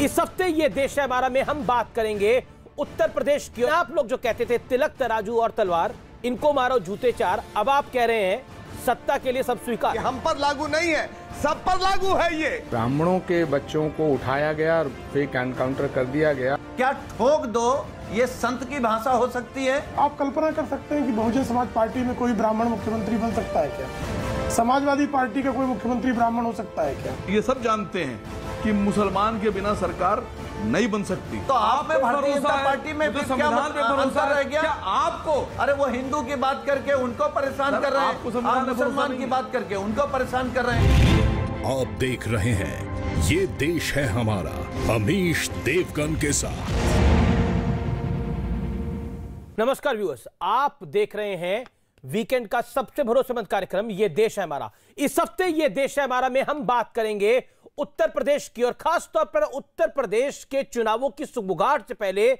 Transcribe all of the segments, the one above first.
इस हफ्ते ये देश है हमारा में हम बात करेंगे उत्तर प्रदेश की आप लोग जो कहते थे तिलक तराजू और तलवार इनको मारो जूते चार अब आप कह रहे हैं सत्ता के लिए सब स्वीकार हम पर लागू नहीं है सब पर लागू है ये ब्राह्मणों के बच्चों को उठाया गया और फेक एनकाउंटर कर दिया गया क्या ठोक दो ये संत की भाषा हो सकती है आप कल्पना कर सकते हैं कि बहुजन समाज पार्टी में कोई ब्राह्मण मुख्यमंत्री बन सकता है क्या समाजवादी पार्टी का कोई मुख्यमंत्री ब्राह्मण हो सकता है क्या ये सब जानते हैं कि मुसलमान के बिना सरकार नहीं बन सकती तो आप में भारतीय जनता पार्टी में तो भरोसा रह गया आपको अरे वो हिंदू की बात करके उनको परेशान कर रहे हैं मुसलमान की बात करके उनको परेशान कर रहे हैं आप देख रहे हैं ये देश है हमारा अमीश देवगन के साथ नमस्कार व्यूअर्स आप देख रहे हैं वीकेंड का सबसे भरोसेमंद कार्यक्रम ये देश है हमारा इस हफ्ते ये देश है हमारा में हम बात करेंगे उत्तर प्रदेश की और खास तौर पर उत्तर प्रदेश के चुनावों की सुगबुगाहट से पहले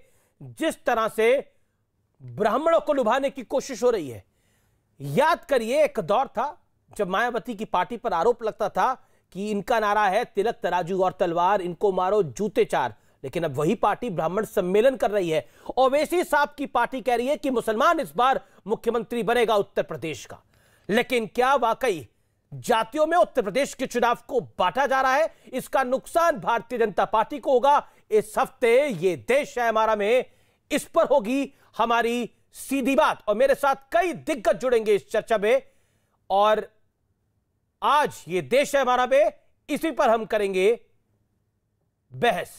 जिस तरह से ब्राह्मणों को लुभाने की कोशिश हो रही है याद करिए एक दौर था जब मायावती की पार्टी पर आरोप लगता था कि इनका नारा है तिलक तराजू और तलवार इनको मारो जूते चार लेकिन अब वही पार्टी ब्राह्मण सम्मेलन कर रही है ओवैसी साहब की पार्टी कह रही है कि मुसलमान इस बार मुख्यमंत्री बनेगा उत्तर प्रदेश का लेकिन क्या वाकई जातियों में उत्तर प्रदेश के चुनाव को बांटा जा रहा है इसका नुकसान भारतीय जनता पार्टी को होगा इस हफ्ते ये देश है हमारा में इस पर होगी हमारी सीधी बात और मेरे साथ कई दिग्गज जुड़ेंगे इस चर्चा में और आज ये देश है हमारा में इसी पर हम करेंगे बहस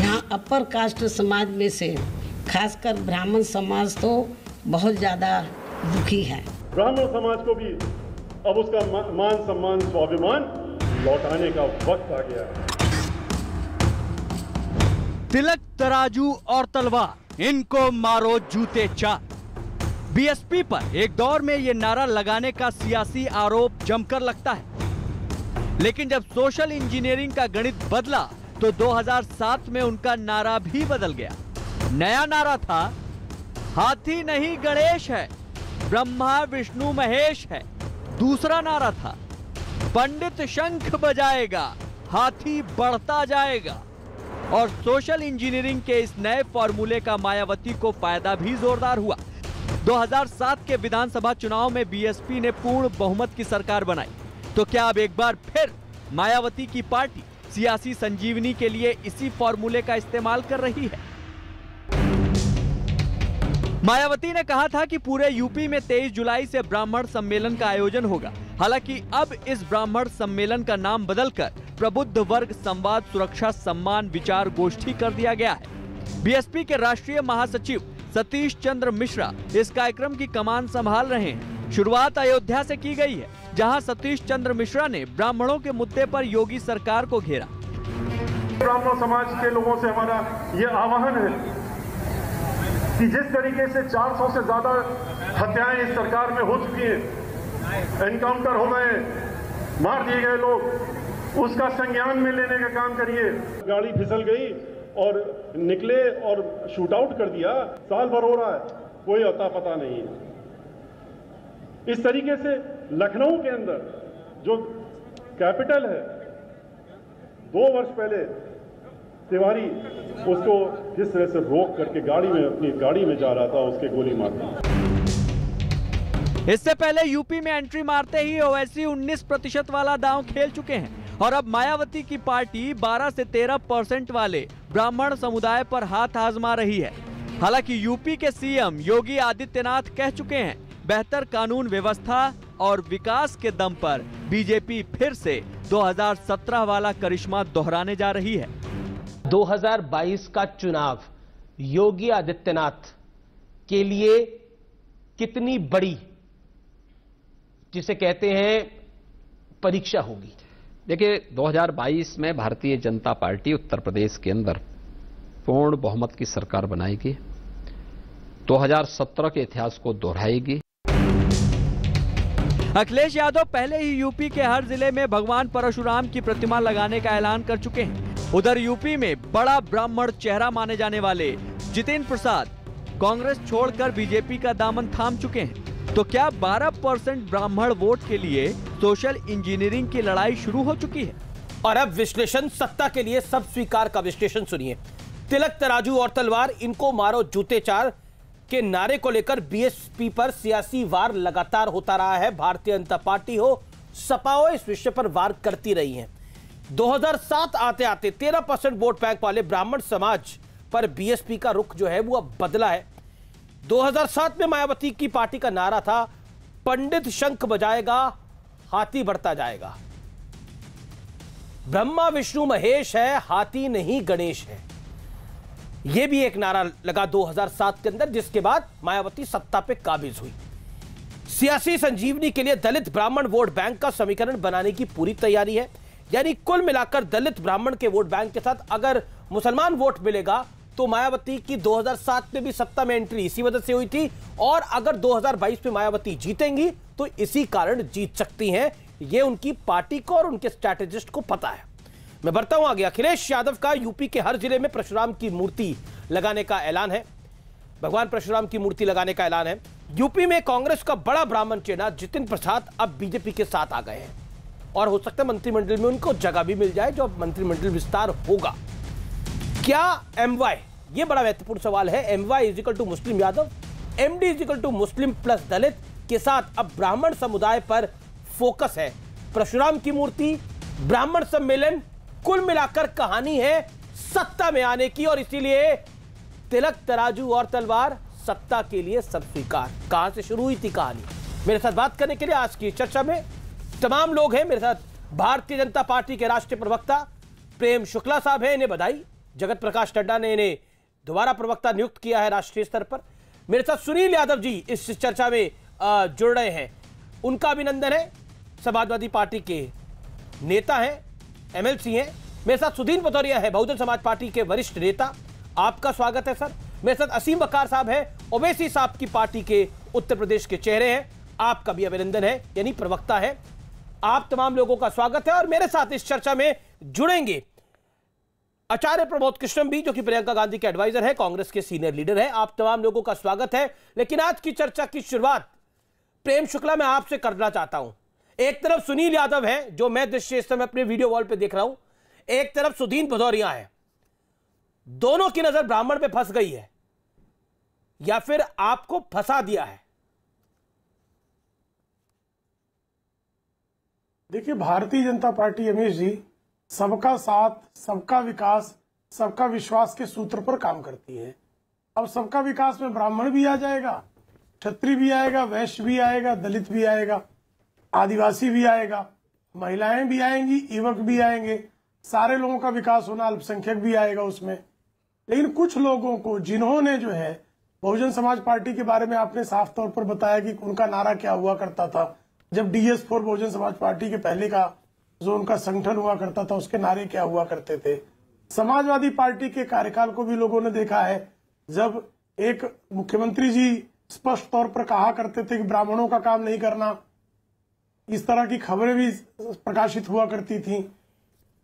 यहाँ अपर कास्ट समाज में से खासकर ब्राह्मण समाज तो बहुत ज़्यादा दुखी है ब्राह्मण समाज को भी अब उसका मान सम्मान स्वाभिमान लौटाने का वक्त आ गया तिलक तराजू और तलवार इनको मारो जूते चार बीएसपी पर एक दौर में ये नारा लगाने का सियासी आरोप जमकर लगता है लेकिन जब सोशल इंजीनियरिंग का गणित बदला तो 2007 में उनका नारा भी बदल गया नया नारा था हाथी नहीं गणेश है ब्रह्मा विष्णु महेश है दूसरा नारा था पंडित शंख बजाएगा हाथी बढ़ता जाएगा और सोशल इंजीनियरिंग के इस नए फॉर्मूले का मायावती को फायदा भी जोरदार हुआ 2007 के विधानसभा चुनाव में बीएसपी ने पूर्ण बहुमत की सरकार बनाई तो क्या अब एक बार फिर मायावती की पार्टी सियासी संजीवनी के लिए इसी फॉर्मूले का इस्तेमाल कर रही है मायावती ने कहा था कि पूरे यूपी में 23 जुलाई से ब्राह्मण सम्मेलन का आयोजन होगा हालांकि अब इस ब्राह्मण सम्मेलन का नाम बदलकर प्रबुद्ध वर्ग संवाद सुरक्षा सम्मान विचार गोष्ठी कर दिया गया है बीएसपी के राष्ट्रीय महासचिव सतीश चंद्र मिश्रा इस कार्यक्रम की कमान संभाल रहे हैं शुरुआत अयोध्या से की गई है जहां सतीश चंद्र मिश्रा ने ब्राह्मणों के मुद्दे पर योगी सरकार को घेरा ब्राह्मण समाज के लोगों से हमारा ये आह्वान है कि जिस तरीके से 400 से ज्यादा हत्याएं इस सरकार में हो चुकी है एनकाउंटर हो गए मार दिए गए लोग उसका संज्ञान में लेने का काम करिए गाड़ी फिसल गई और निकले और शूट आउट कर दिया साल भर हो रहा है कोई अता पता नहीं है इस तरीके से लखनऊ के अंदर जो कैपिटल है दो वर्ष पहले तिवारी उसको जिस तरह से रोक करके गाड़ी में अपनी गाड़ी में जा रहा था उसके गोली मार दी इससे पहले यूपी में एंट्री मारते ही ओवैसी 19 प्रतिशत वाला दांव खेल चुके हैं और अब मायावती की पार्टी 12 से 13 परसेंट वाले ब्राह्मण समुदाय पर हाथ आजमा रही है हालांकि यूपी के सीएम योगी आदित्यनाथ कह चुके हैं बेहतर कानून व्यवस्था और विकास के दम पर बीजेपी फिर से 2017 वाला करिश्मा दोहराने जा रही है 2022 का चुनाव योगी आदित्यनाथ के लिए कितनी बड़ी जिसे कहते हैं परीक्षा होगी देखिए 2022 में भारतीय जनता पार्टी उत्तर प्रदेश के अंदर पूर्ण बहुमत की सरकार बनाएगी 2017 के इतिहास को दोहराएगी अखिलेश यादव पहले ही यूपी के हर जिले में भगवान परशुराम की प्रतिमा लगाने का ऐलान कर चुके हैं उधर यूपी में बड़ा ब्राह्मण चेहरा माने जाने वाले जितेंद्र प्रसाद कांग्रेस छोड़कर बीजेपी का दामन थाम चुके हैं तो क्या 12 परसेंट ब्राह्मण वोट के लिए सोशल इंजीनियरिंग की लड़ाई शुरू हो चुकी है और अब विश्लेषण सत्ता के लिए सब स्वीकार का विश्लेषण सुनिए तिलक तराजू और तलवार इनको मारो जूते चार के नारे को लेकर बीएसपी पर सियासी वार लगातार होता रहा है भारतीय जनता पार्टी हो सपाओ इस विषय पर वार करती रही है 2007 आते आते 13 परसेंट वोट बैंक वाले ब्राह्मण समाज पर बीएसपी का रुख जो है वो अब बदला है 2007 में मायावती की पार्टी का नारा था पंडित शंख बजाएगा हाथी बढ़ता जाएगा ब्रह्मा विष्णु महेश है हाथी नहीं गणेश है यह भी एक नारा लगा 2007 के अंदर जिसके बाद मायावती सत्ता पे काबिज हुई सियासी संजीवनी के लिए दलित ब्राह्मण वोट बैंक का समीकरण बनाने की पूरी तैयारी है यानी कुल मिलाकर दलित ब्राह्मण के वोट बैंक के साथ अगर मुसलमान वोट मिलेगा तो मायावती की 2007 में भी सत्ता में एंट्री इसी वजह से हुई थी और अगर 2022 में मायावती जीतेंगी तो इसी कारण जीत सकती हैं ये उनकी पार्टी को और उनके स्ट्रैटेजिस्ट को पता है मैं बढ़ता हूं आगे अखिलेश यादव का यूपी के हर जिले में परशुराम की मूर्ति लगाने का ऐलान है भगवान परशुराम की मूर्ति लगाने का ऐलान है यूपी में कांग्रेस का बड़ा ब्राह्मण चेहरा जितिन प्रसाद अब बीजेपी के साथ आ गए हैं और हो सकता है मंत्रिमंडल में उनको जगह भी मिल जाए जो मंत्रिमंडल विस्तार होगा क्या एम वाई ये बड़ा महत्वपूर्ण सवाल है एम वाई इजिकल टू मुस्लिम Yadav M D equal to मुस्लिम प्लस दलित के साथ अब ब्राह्मण समुदाय पर फोकस है परशुराम की मूर्ति ब्राह्मण सम्मेलन कुल मिलाकर कहानी है सत्ता में आने की और इसीलिए तिलक तराजू और तलवार सत्ता के लिए सब स्वीकार कहां से शुरू हुई थी कहानी मेरे साथ बात करने के लिए आज की चर्चा में तमाम लोग हैं मेरे साथ भारतीय जनता पार्टी के राष्ट्रीय प्रवक्ता प्रेम शुक्ला साहब हैं इन्हें बधाई जगत प्रकाश नड्डा ने इन्हें दोबारा प्रवक्ता नियुक्त किया है राष्ट्रीय स्तर पर मेरे साथ सुनील यादव जी इस चर्चा में जुड़ रहे हैं उनका अभिनंदन है समाजवादी पार्टी के नेता हैं एमएलसी हैं मेरे साथ सुदीन भदौरिया है बहुजन समाज पार्टी के वरिष्ठ नेता आपका स्वागत है सर मेरे साथ असीम बकार साहब है ओवैसी साहब की पार्टी के उत्तर प्रदेश के चेहरे हैं आपका भी अभिनंदन है यानी प्रवक्ता है आप तमाम लोगों का स्वागत है और मेरे साथ इस चर्चा में जुड़ेंगे आचार्य प्रमोद कृष्णम भी जो कि प्रियंका गांधी के एडवाइजर है कांग्रेस के सीनियर लीडर है आप तमाम लोगों का स्वागत है लेकिन आज की चर्चा की शुरुआत प्रेम शुक्ला मैं आपसे करना चाहता हूं एक तरफ सुनील यादव है जो मैं दृश्य इस समय अपने वीडियो वॉल पे देख रहा हूं एक तरफ सुधीन भदौरिया है दोनों की नजर ब्राह्मण पे फंस गई है या फिर आपको फंसा दिया है देखिए भारतीय जनता पार्टी रमेश जी सबका साथ सबका विकास सबका विश्वास के सूत्र पर काम करती है अब सबका विकास में ब्राह्मण भी आ जाएगा क्षत्रिय भी आएगा वैश्य भी आएगा दलित भी आएगा आदिवासी भी आएगा महिलाएं भी आएंगी युवक भी आएंगे सारे लोगों का विकास होना अल्पसंख्यक भी आएगा उसमें लेकिन कुछ लोगों को जिन्होंने जो है बहुजन समाज पार्टी के बारे में आपने साफ तौर पर बताया कि उनका नारा क्या हुआ करता था जब डीएस फोर बहुजन समाज पार्टी के पहले का जो उनका संगठन हुआ करता था उसके नारे क्या हुआ करते थे समाजवादी पार्टी के कार्यकाल को भी लोगों ने देखा है जब एक मुख्यमंत्री जी स्पष्ट तौर पर कहा करते थे कि ब्राह्मणों का काम नहीं करना इस तरह की खबरें भी प्रकाशित हुआ करती थी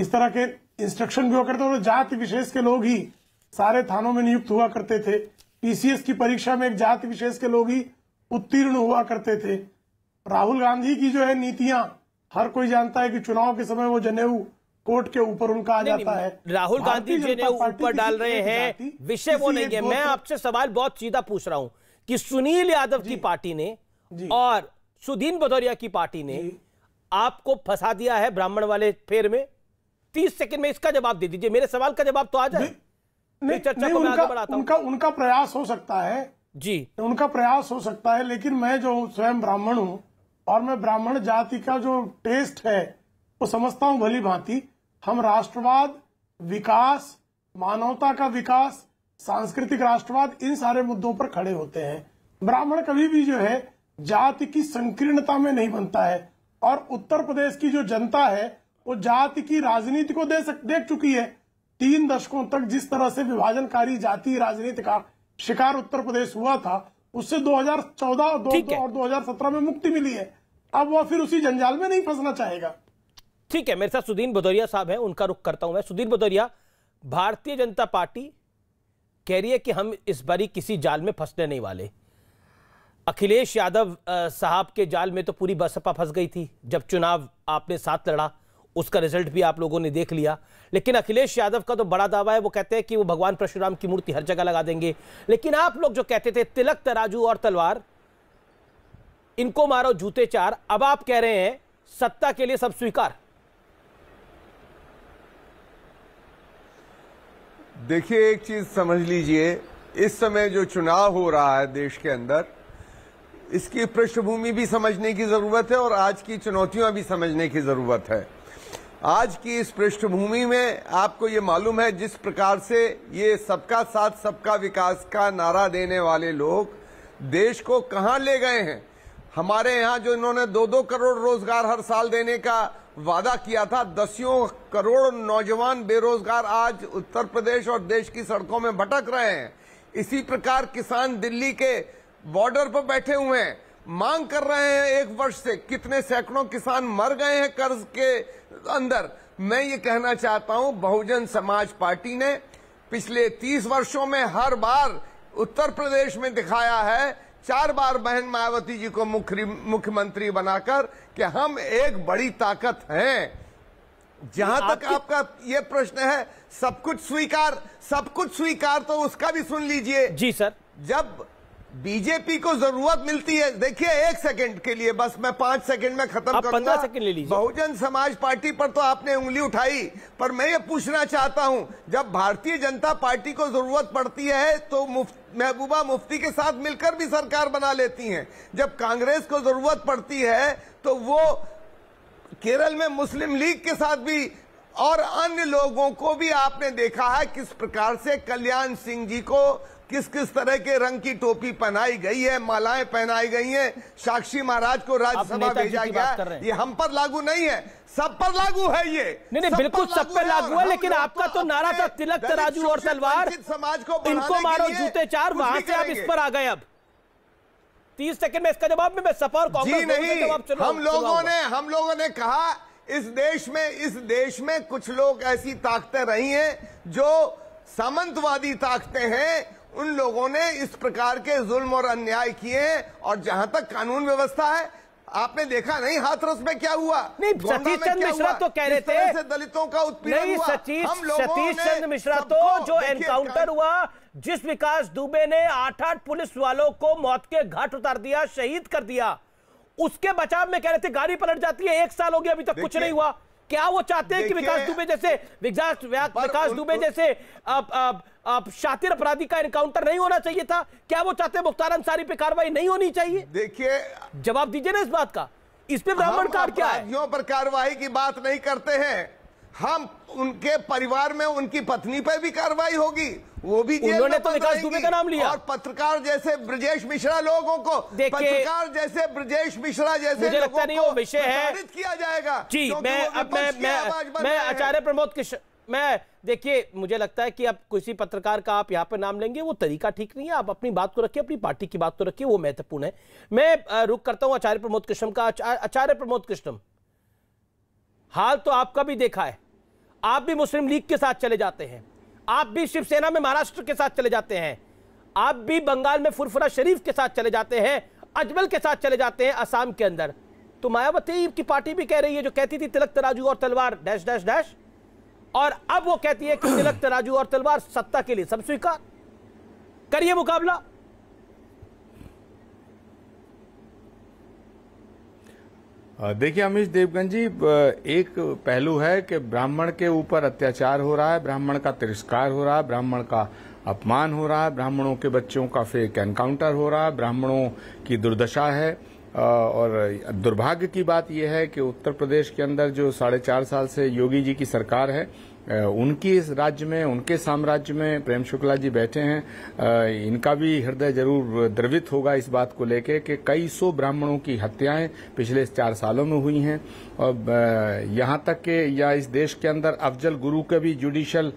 इस तरह के इंस्ट्रक्शन भी हुआ करते थे जाति विशेष के लोग ही सारे थानों में नियुक्त हुआ करते थे पीसीएस की परीक्षा में एक जाति विशेष के लोग ही उत्तीर्ण हुआ करते थे राहुल गांधी की जो है नीतियां हर कोई जानता है कि चुनाव के समय वो जनेऊ कोर्ट के ऊपर उनका आ जाता है राहुल गांधी जनेऊ ऊपर डाल रहे हैं विषय वो नहीं है मैं आपसे सवाल बहुत सीधा पूछ रहा हूं कि सुनील यादव की पार्टी ने और सुदीन भदौरिया की पार्टी ने आपको फंसा दिया है ब्राह्मण वाले फेर में तीस सेकंड में इसका जवाब दे दीजिए मेरे सवाल का जवाब तो आ जाए नहीं, चर्चा नहीं, को उनका, बढ़ाता उनका उनका प्रयास हो सकता है जी उनका प्रयास हो सकता है लेकिन मैं जो स्वयं ब्राह्मण हूँ और मैं ब्राह्मण जाति का जो टेस्ट है वो समझता हूँ भली भांति हम राष्ट्रवाद विकास मानवता का विकास सांस्कृतिक राष्ट्रवाद इन सारे मुद्दों पर खड़े होते हैं ब्राह्मण कभी भी जो है जाति की संकीर्णता में नहीं बनता है और उत्तर प्रदेश की जो जनता है वो जाति की राजनीति को दे देख चुकी है तीन दशकों तक जिस तरह से विभाजनकारी जाति राजनीति का शिकार उत्तर प्रदेश हुआ था उससे 2014 और दो और 2017 में मुक्ति मिली है अब वह फिर उसी जंजाल में नहीं फंसना चाहेगा ठीक है मेरे साथ सुदीन भदौरिया साहब हैं उनका रुख करता हूं मैं सुदीन भदौरिया भारतीय जनता पार्टी कह रही है कि हम इस बारी किसी जाल में फंसने नहीं वाले अखिलेश यादव साहब के जाल में तो पूरी बसपा फंस गई थी जब चुनाव आपने साथ लड़ा उसका रिजल्ट भी आप लोगों ने देख लिया लेकिन अखिलेश यादव का तो बड़ा दावा है वो कहते हैं कि वो भगवान परशुराम की मूर्ति हर जगह लगा देंगे लेकिन आप लोग जो कहते थे तिलक तराजू और तलवार इनको मारो जूते चार अब आप कह रहे हैं सत्ता के लिए सब स्वीकार देखिए एक चीज समझ लीजिए इस समय जो चुनाव हो रहा है देश के अंदर इसकी पृष्ठभूमि भी समझने की ज़रूरत है और आज की चुनौतियां भी समझने की ज़रूरत है आज की इस पृष्ठभूमि में आपको ये मालूम है जिस प्रकार से ये सबका साथ सबका विकास का नारा देने वाले लोग देश को कहाँ ले गए हैं हमारे यहाँ जो इन्होंने दो दो करोड़ रोजगार हर साल देने का वादा किया था दसियों करोड़ नौजवान बेरोजगार आज उत्तर प्रदेश और देश की सड़कों में भटक रहे हैं इसी प्रकार किसान दिल्ली के बॉर्डर पर बैठे हुए हैं मांग कर रहे हैं एक वर्ष से कितने सैकड़ों किसान मर गए हैं कर्ज के अंदर मैं ये कहना चाहता हूं बहुजन समाज पार्टी ने पिछले तीस वर्षों में हर बार उत्तर प्रदेश में दिखाया है चार बार बहन मायावती जी को मुख्यमंत्री बनाकर कि हम एक बड़ी ताकत हैं जहां तक आपका ये प्रश्न है सब कुछ स्वीकार सब कुछ स्वीकार तो उसका भी सुन लीजिए जी सर जब बीजेपी को जरूरत मिलती है देखिए एक सेकंड के लिए बस मैं पांच सेकंड में खत्म कर सेकंड ले लीजिए बहुजन समाज पार्टी पर तो आपने उंगली उठाई पर मैं ये पूछना चाहता हूं जब भारतीय जनता पार्टी को जरूरत पड़ती है तो मुफ्त महबूबा मुफ्ती के साथ मिलकर भी सरकार बना लेती हैं जब कांग्रेस को जरूरत पड़ती है तो वो केरल में मुस्लिम लीग के साथ भी और अन्य लोगों को भी आपने देखा है किस प्रकार से कल्याण सिंह जी को किस किस तरह के रंग की टोपी पहनाई गई है मालाएं पहनाई गई हैं साक्षी महाराज को राज्यसभा भेजा गया ये हम पर लागू नहीं है सब पर लागू है ये नहीं नहीं बिल्कुल सब पर लागू है लेकिन आपका तो नारा था तिलक तराजू और तलवार समाज को इनको मारो जूते चार वहां से आप इस पर आ गए अब तीस सेकंड में इसका जवाब में सपा और कांग्रेस नहीं हम लोगों ने हम लोगों ने कहा इस देश में इस देश में कुछ लोग ऐसी ताकतें रही हैं जो सामंतवादी ताकतें हैं उन लोगों ने इस प्रकार के जुल्म और अन्याय किए और जहां तक कानून व्यवस्था है आपने देखा नहीं हाथरस में क्या हुआ नहीं सतीश चंद्र मिश्रा तो कह रहे थे दलितों का उत्पीड़न हुआ सतीश सतीश चंद्र मिश्रा तो जो एनकाउंटर हुआ जिस विकास दुबे ने आठ आठ पुलिस वालों को मौत के घाट उतार दिया शहीद कर दिया उसके बचाव में कह रहे थे गाड़ी पलट जाती है एक साल हो गया अभी तक कुछ नहीं हुआ क्या वो चाहते हैं कि विकास दुबे जैसे विकास दुबे जैसे अब शातिर अपराधी का एनकाउंटर नहीं होना चाहिए था क्या वो चाहते मुख्तार अंसारी पे कार्रवाई नहीं होनी चाहिए देखिए जवाब दीजिए ना इस बात का इस पे ब्राह्मण कार्ड क्या है पर कार्रवाई की बात नहीं करते हैं हम उनके परिवार में उनकी पत्नी पर भी कार्रवाई होगी वो भी जेल में तो विकास दुबे का नाम लिया और पत्रकार जैसे ब्रजेश मिश्रा लोगों को पत्रकार जैसे ब्रजेश मिश्रा जैसे मुझे लगता नहीं वो विषय है किया जाएगा जी मैं अब मैं मैं आचार्य प्रमोद किशन मैं देखिए मुझे लगता है कि आप किसी पत्रकार का आप यहाँ पर नाम लेंगे वो तरीका ठीक नहीं है आप अपनी बात को रखिए अपनी पार्टी की बात को रखिए वो महत्वपूर्ण है मैं रुक करता हूँ आचार्य प्रमोद कृष्णम का आचार्य प्रमोद कृष्णम हाल तो आपका भी देखा है आप भी मुस्लिम लीग के साथ चले जाते हैं आप भी शिवसेना में महाराष्ट्र के साथ चले जाते हैं आप भी बंगाल में फुरफुरा शरीफ के साथ चले जाते हैं अजमल के साथ चले जाते हैं असम के अंदर तो मायावती की पार्टी भी कह रही है जो कहती थी तिलक तराजू और तलवार डैश डैश डैश और अब वो कहती है कि तिलक तराजू और तलवार सत्ता के लिए सब स्वीकार करिए मुकाबला देखिए अमीश देवगंज जी एक पहलू है कि ब्राह्मण के ऊपर अत्याचार हो रहा है ब्राह्मण का तिरस्कार हो रहा है ब्राह्मण का अपमान हो रहा है ब्राह्मणों के बच्चों का फेक एनकाउंटर हो रहा है ब्राह्मणों की दुर्दशा है और दुर्भाग्य की बात यह है कि उत्तर प्रदेश के अंदर जो साढ़े चार साल से योगी जी की सरकार है उनकी इस राज्य में उनके साम्राज्य में प्रेम शुक्ला जी बैठे हैं इनका भी हृदय जरूर द्रवित होगा इस बात को लेके कि कई सौ ब्राह्मणों की हत्याएं पिछले चार सालों में हुई हैं और यहाँ तक के या इस देश के अंदर अफजल गुरु का भी जुडिशल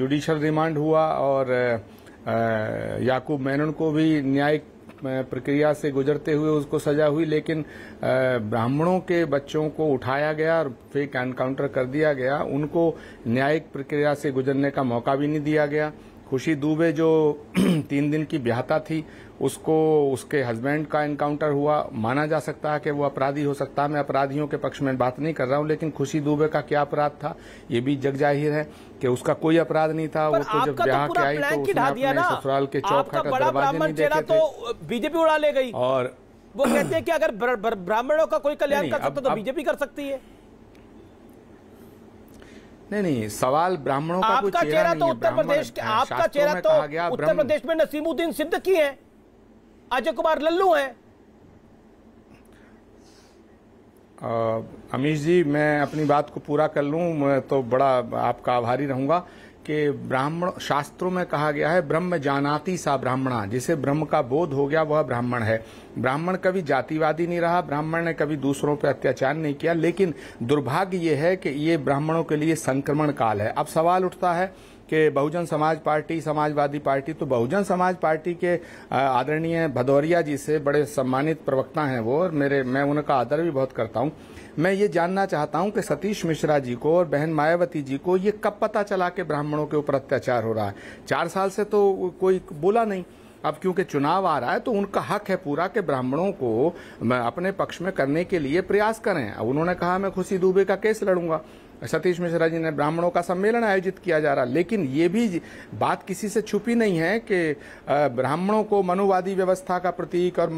जुडिशल रिमांड हुआ और याकूब मैनन को भी न्यायिक प्रक्रिया से गुजरते हुए उसको सजा हुई लेकिन ब्राह्मणों के बच्चों को उठाया गया और फेक एनकाउंटर कर दिया गया उनको न्यायिक प्रक्रिया से गुजरने का मौका भी नहीं दिया गया खुशी दुबे जो तीन दिन की ब्याहता थी उसको उसके हस्बैंड का एनकाउंटर हुआ माना जा सकता है कि वो अपराधी हो सकता है मैं अपराधियों के पक्ष में बात नहीं कर रहा हूँ लेकिन खुशी दुबे का क्या अपराध था ये भी जग जाहिर है कि उसका कोई अपराध नहीं था वो तो जब तो ब्याह के आई तो उसने ससुराल के चौखा का दरवाजे नहीं देखे तो थे बीजेपी उड़ा ले गई और वो कहते हैं कि अगर ब्राह्मणों का कोई कल्याण कर सकता तो बीजेपी कर सकती है नहीं नहीं सवाल ब्राह्मणों का आपका चेहरा तो उत्तर प्रदेश आपका चेहरा तो उत्तर प्रदेश में नसीमुद्दीन की है अजय कुमार लल्लू हैं अमीश जी मैं अपनी बात को पूरा कर लू मैं तो बड़ा आपका आभारी रहूंगा कि ब्राह्मण शास्त्रों में कहा गया है ब्रह्म जानाती सा ब्राह्मणा जिसे ब्रह्म का बोध हो गया वह ब्राह्मण है ब्राह्मण कभी जातिवादी नहीं रहा ब्राह्मण ने कभी दूसरों पर अत्याचार नहीं किया लेकिन दुर्भाग्य ये है कि ये ब्राह्मणों के लिए संक्रमण काल है अब सवाल उठता है के बहुजन समाज पार्टी समाजवादी पार्टी तो बहुजन समाज पार्टी के आदरणीय भदौरिया जी से बड़े सम्मानित प्रवक्ता हैं वो और मेरे मैं उनका आदर भी बहुत करता हूं मैं ये जानना चाहता हूं कि सतीश मिश्रा जी को और बहन मायावती जी को ये कब पता चला कि ब्राह्मणों के ऊपर अत्याचार हो रहा है चार साल से तो कोई बोला नहीं अब क्योंकि चुनाव आ रहा है तो उनका हक है पूरा कि ब्राह्मणों को अपने पक्ष में करने के लिए प्रयास करें अब उन्होंने कहा मैं खुशी दुबे का केस लड़ूंगा सतीश मिश्रा जी ने ब्राह्मणों का सम्मेलन आयोजित किया जा रहा लेकिन ये भी बात किसी से छुपी नहीं है कि ब्राह्मणों को मनुवादी व्यवस्था का प्रतीक और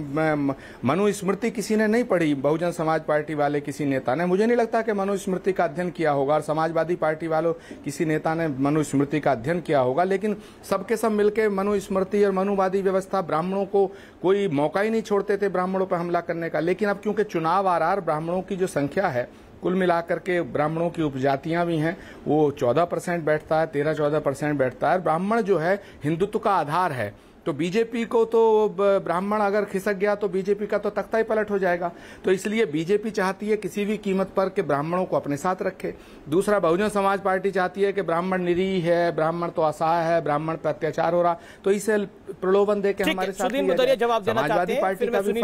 मनुस्मृति किसी ने नहीं पढ़ी बहुजन समाज पार्टी वाले किसी नेता ने मुझे नहीं लगता कि मनुस्मृति का अध्ययन किया होगा और समाजवादी पार्टी वालों किसी नेता ने मनुस्मृति का अध्ययन किया होगा लेकिन सबके सब मिलकर मनुस्मृति और मनुवादी व्यवस्था ब्राह्मणों को कोई मौका ही नहीं छोड़ते थे ब्राह्मणों पर हमला करने का लेकिन अब क्योंकि चुनाव आ रहा ब्राह्मणों की जो संख्या है कुल मिलाकर के ब्राह्मणों की उपजातियां भी हैं वो चौदह परसेंट बैठता है तेरह चौदह परसेंट बैठता है ब्राह्मण जो है हिंदुत्व का आधार है तो बीजेपी को तो ब्राह्मण अगर खिसक गया तो बीजेपी का तो तख्ता ही पलट हो जाएगा तो इसलिए बीजेपी चाहती है किसी भी कीमत पर कि ब्राह्मणों को अपने साथ रखे दूसरा बहुजन समाज पार्टी चाहती है कि ब्राह्मण निरीह है ब्राह्मण तो असहाय है ब्राह्मण पर अत्याचार हो रहा तो इसे प्रलोभन दे के हमारे साथ समाजवादी पार्टी का भी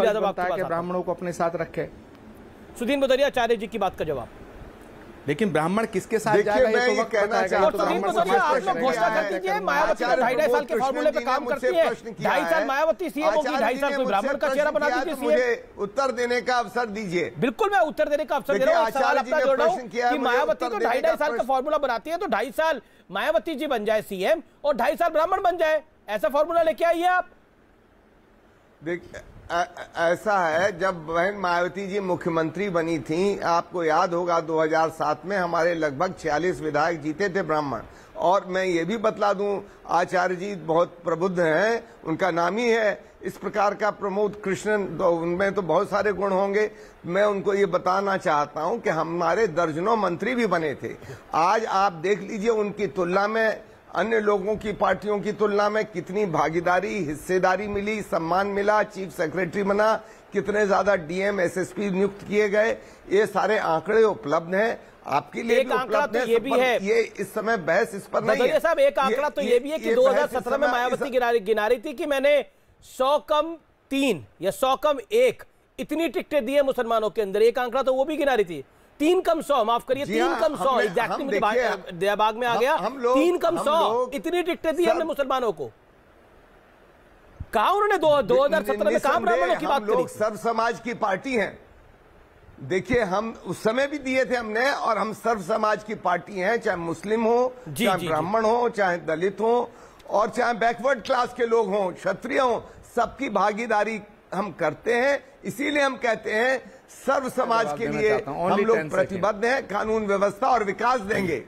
ब्राह्मणों को अपने साथ रखे सुधीन भदरियाचार्य जी की बात का जवाब लेकिन ब्राह्मण किसके साथ जाएगा ये तो वक्त बताएगा तो ब्राह्मण समाज आप लोग घोषणा कर दीजिए तो मायावती ढाई ढाई साल के फार्मूले पे काम करती है ढाई साल मायावती सीएम होगी ढाई साल कोई ब्राह्मण का चेहरा बना दीजिए तो सीएम उत्तर देने का अवसर दीजिए बिल्कुल मैं उत्तर देने का अवसर दे रहा हूँ सवाल अपना जोड़ रहा हूँ कि मायावती तो ढाई ढाई साल का फॉर्मूला बनाती है तो ढाई साल मायावती जी बन जाए सीएम और ढाई साल ब्राह्मण बन जाए ऐसा फॉर्मूला लेके आइए आप देखिए ऐसा है जब बहन मायावती जी मुख्यमंत्री बनी थी आपको याद होगा 2007 में हमारे लगभग 46 विधायक जीते थे ब्राह्मण और मैं ये भी बतला दूं आचार्य जी बहुत प्रबुद्ध हैं उनका नाम ही है इस प्रकार का प्रमोद कृष्णन तो उनमें तो बहुत सारे गुण होंगे मैं उनको ये बताना चाहता हूं कि हमारे दर्जनों मंत्री भी बने थे आज आप देख लीजिए उनकी तुलना में अन्य लोगों की पार्टियों की तुलना में कितनी भागीदारी हिस्सेदारी मिली सम्मान मिला चीफ सेक्रेटरी बना कितने ज्यादा डीएम एसएसपी नियुक्त किए गए ये सारे आंकड़े उपलब्ध हैं आपके लिए एक आंकड़ा तो ये भी है ये इस समय बहस इस पर नहीं है एक आंकड़ा तो ये भी है कि 2017 में मायावती गिना रही थी कि मैंने सौ कम तीन या सौ कम एक इतनी टिकटें दी है मुसलमानों के अंदर एक आंकड़ा तो वो भी गिना रही थी तीन कम सौ माफ करिए हाँ, तीन कम सौ दयाबाग में आ गया तीन कम सौ इतनी टिकटें दी हमने मुसलमानों को कहा उन्होंने दो हजार सत्रह में काम ब्राह्मणों की बात लोग सर्व समाज की पार्टी है देखिए हम उस समय भी दिए थे हमने और हम सर्व समाज की पार्टी हैं चाहे मुस्लिम हो चाहे ब्राह्मण हो चाहे दलित हो और चाहे बैकवर्ड क्लास के लोग हों क्षत्रिय हो सबकी भागीदारी हम करते हैं इसीलिए हम कहते हैं सर्व समाज के लिए हम लोग प्रतिबद्ध हैं कानून व्यवस्था और विकास देंगे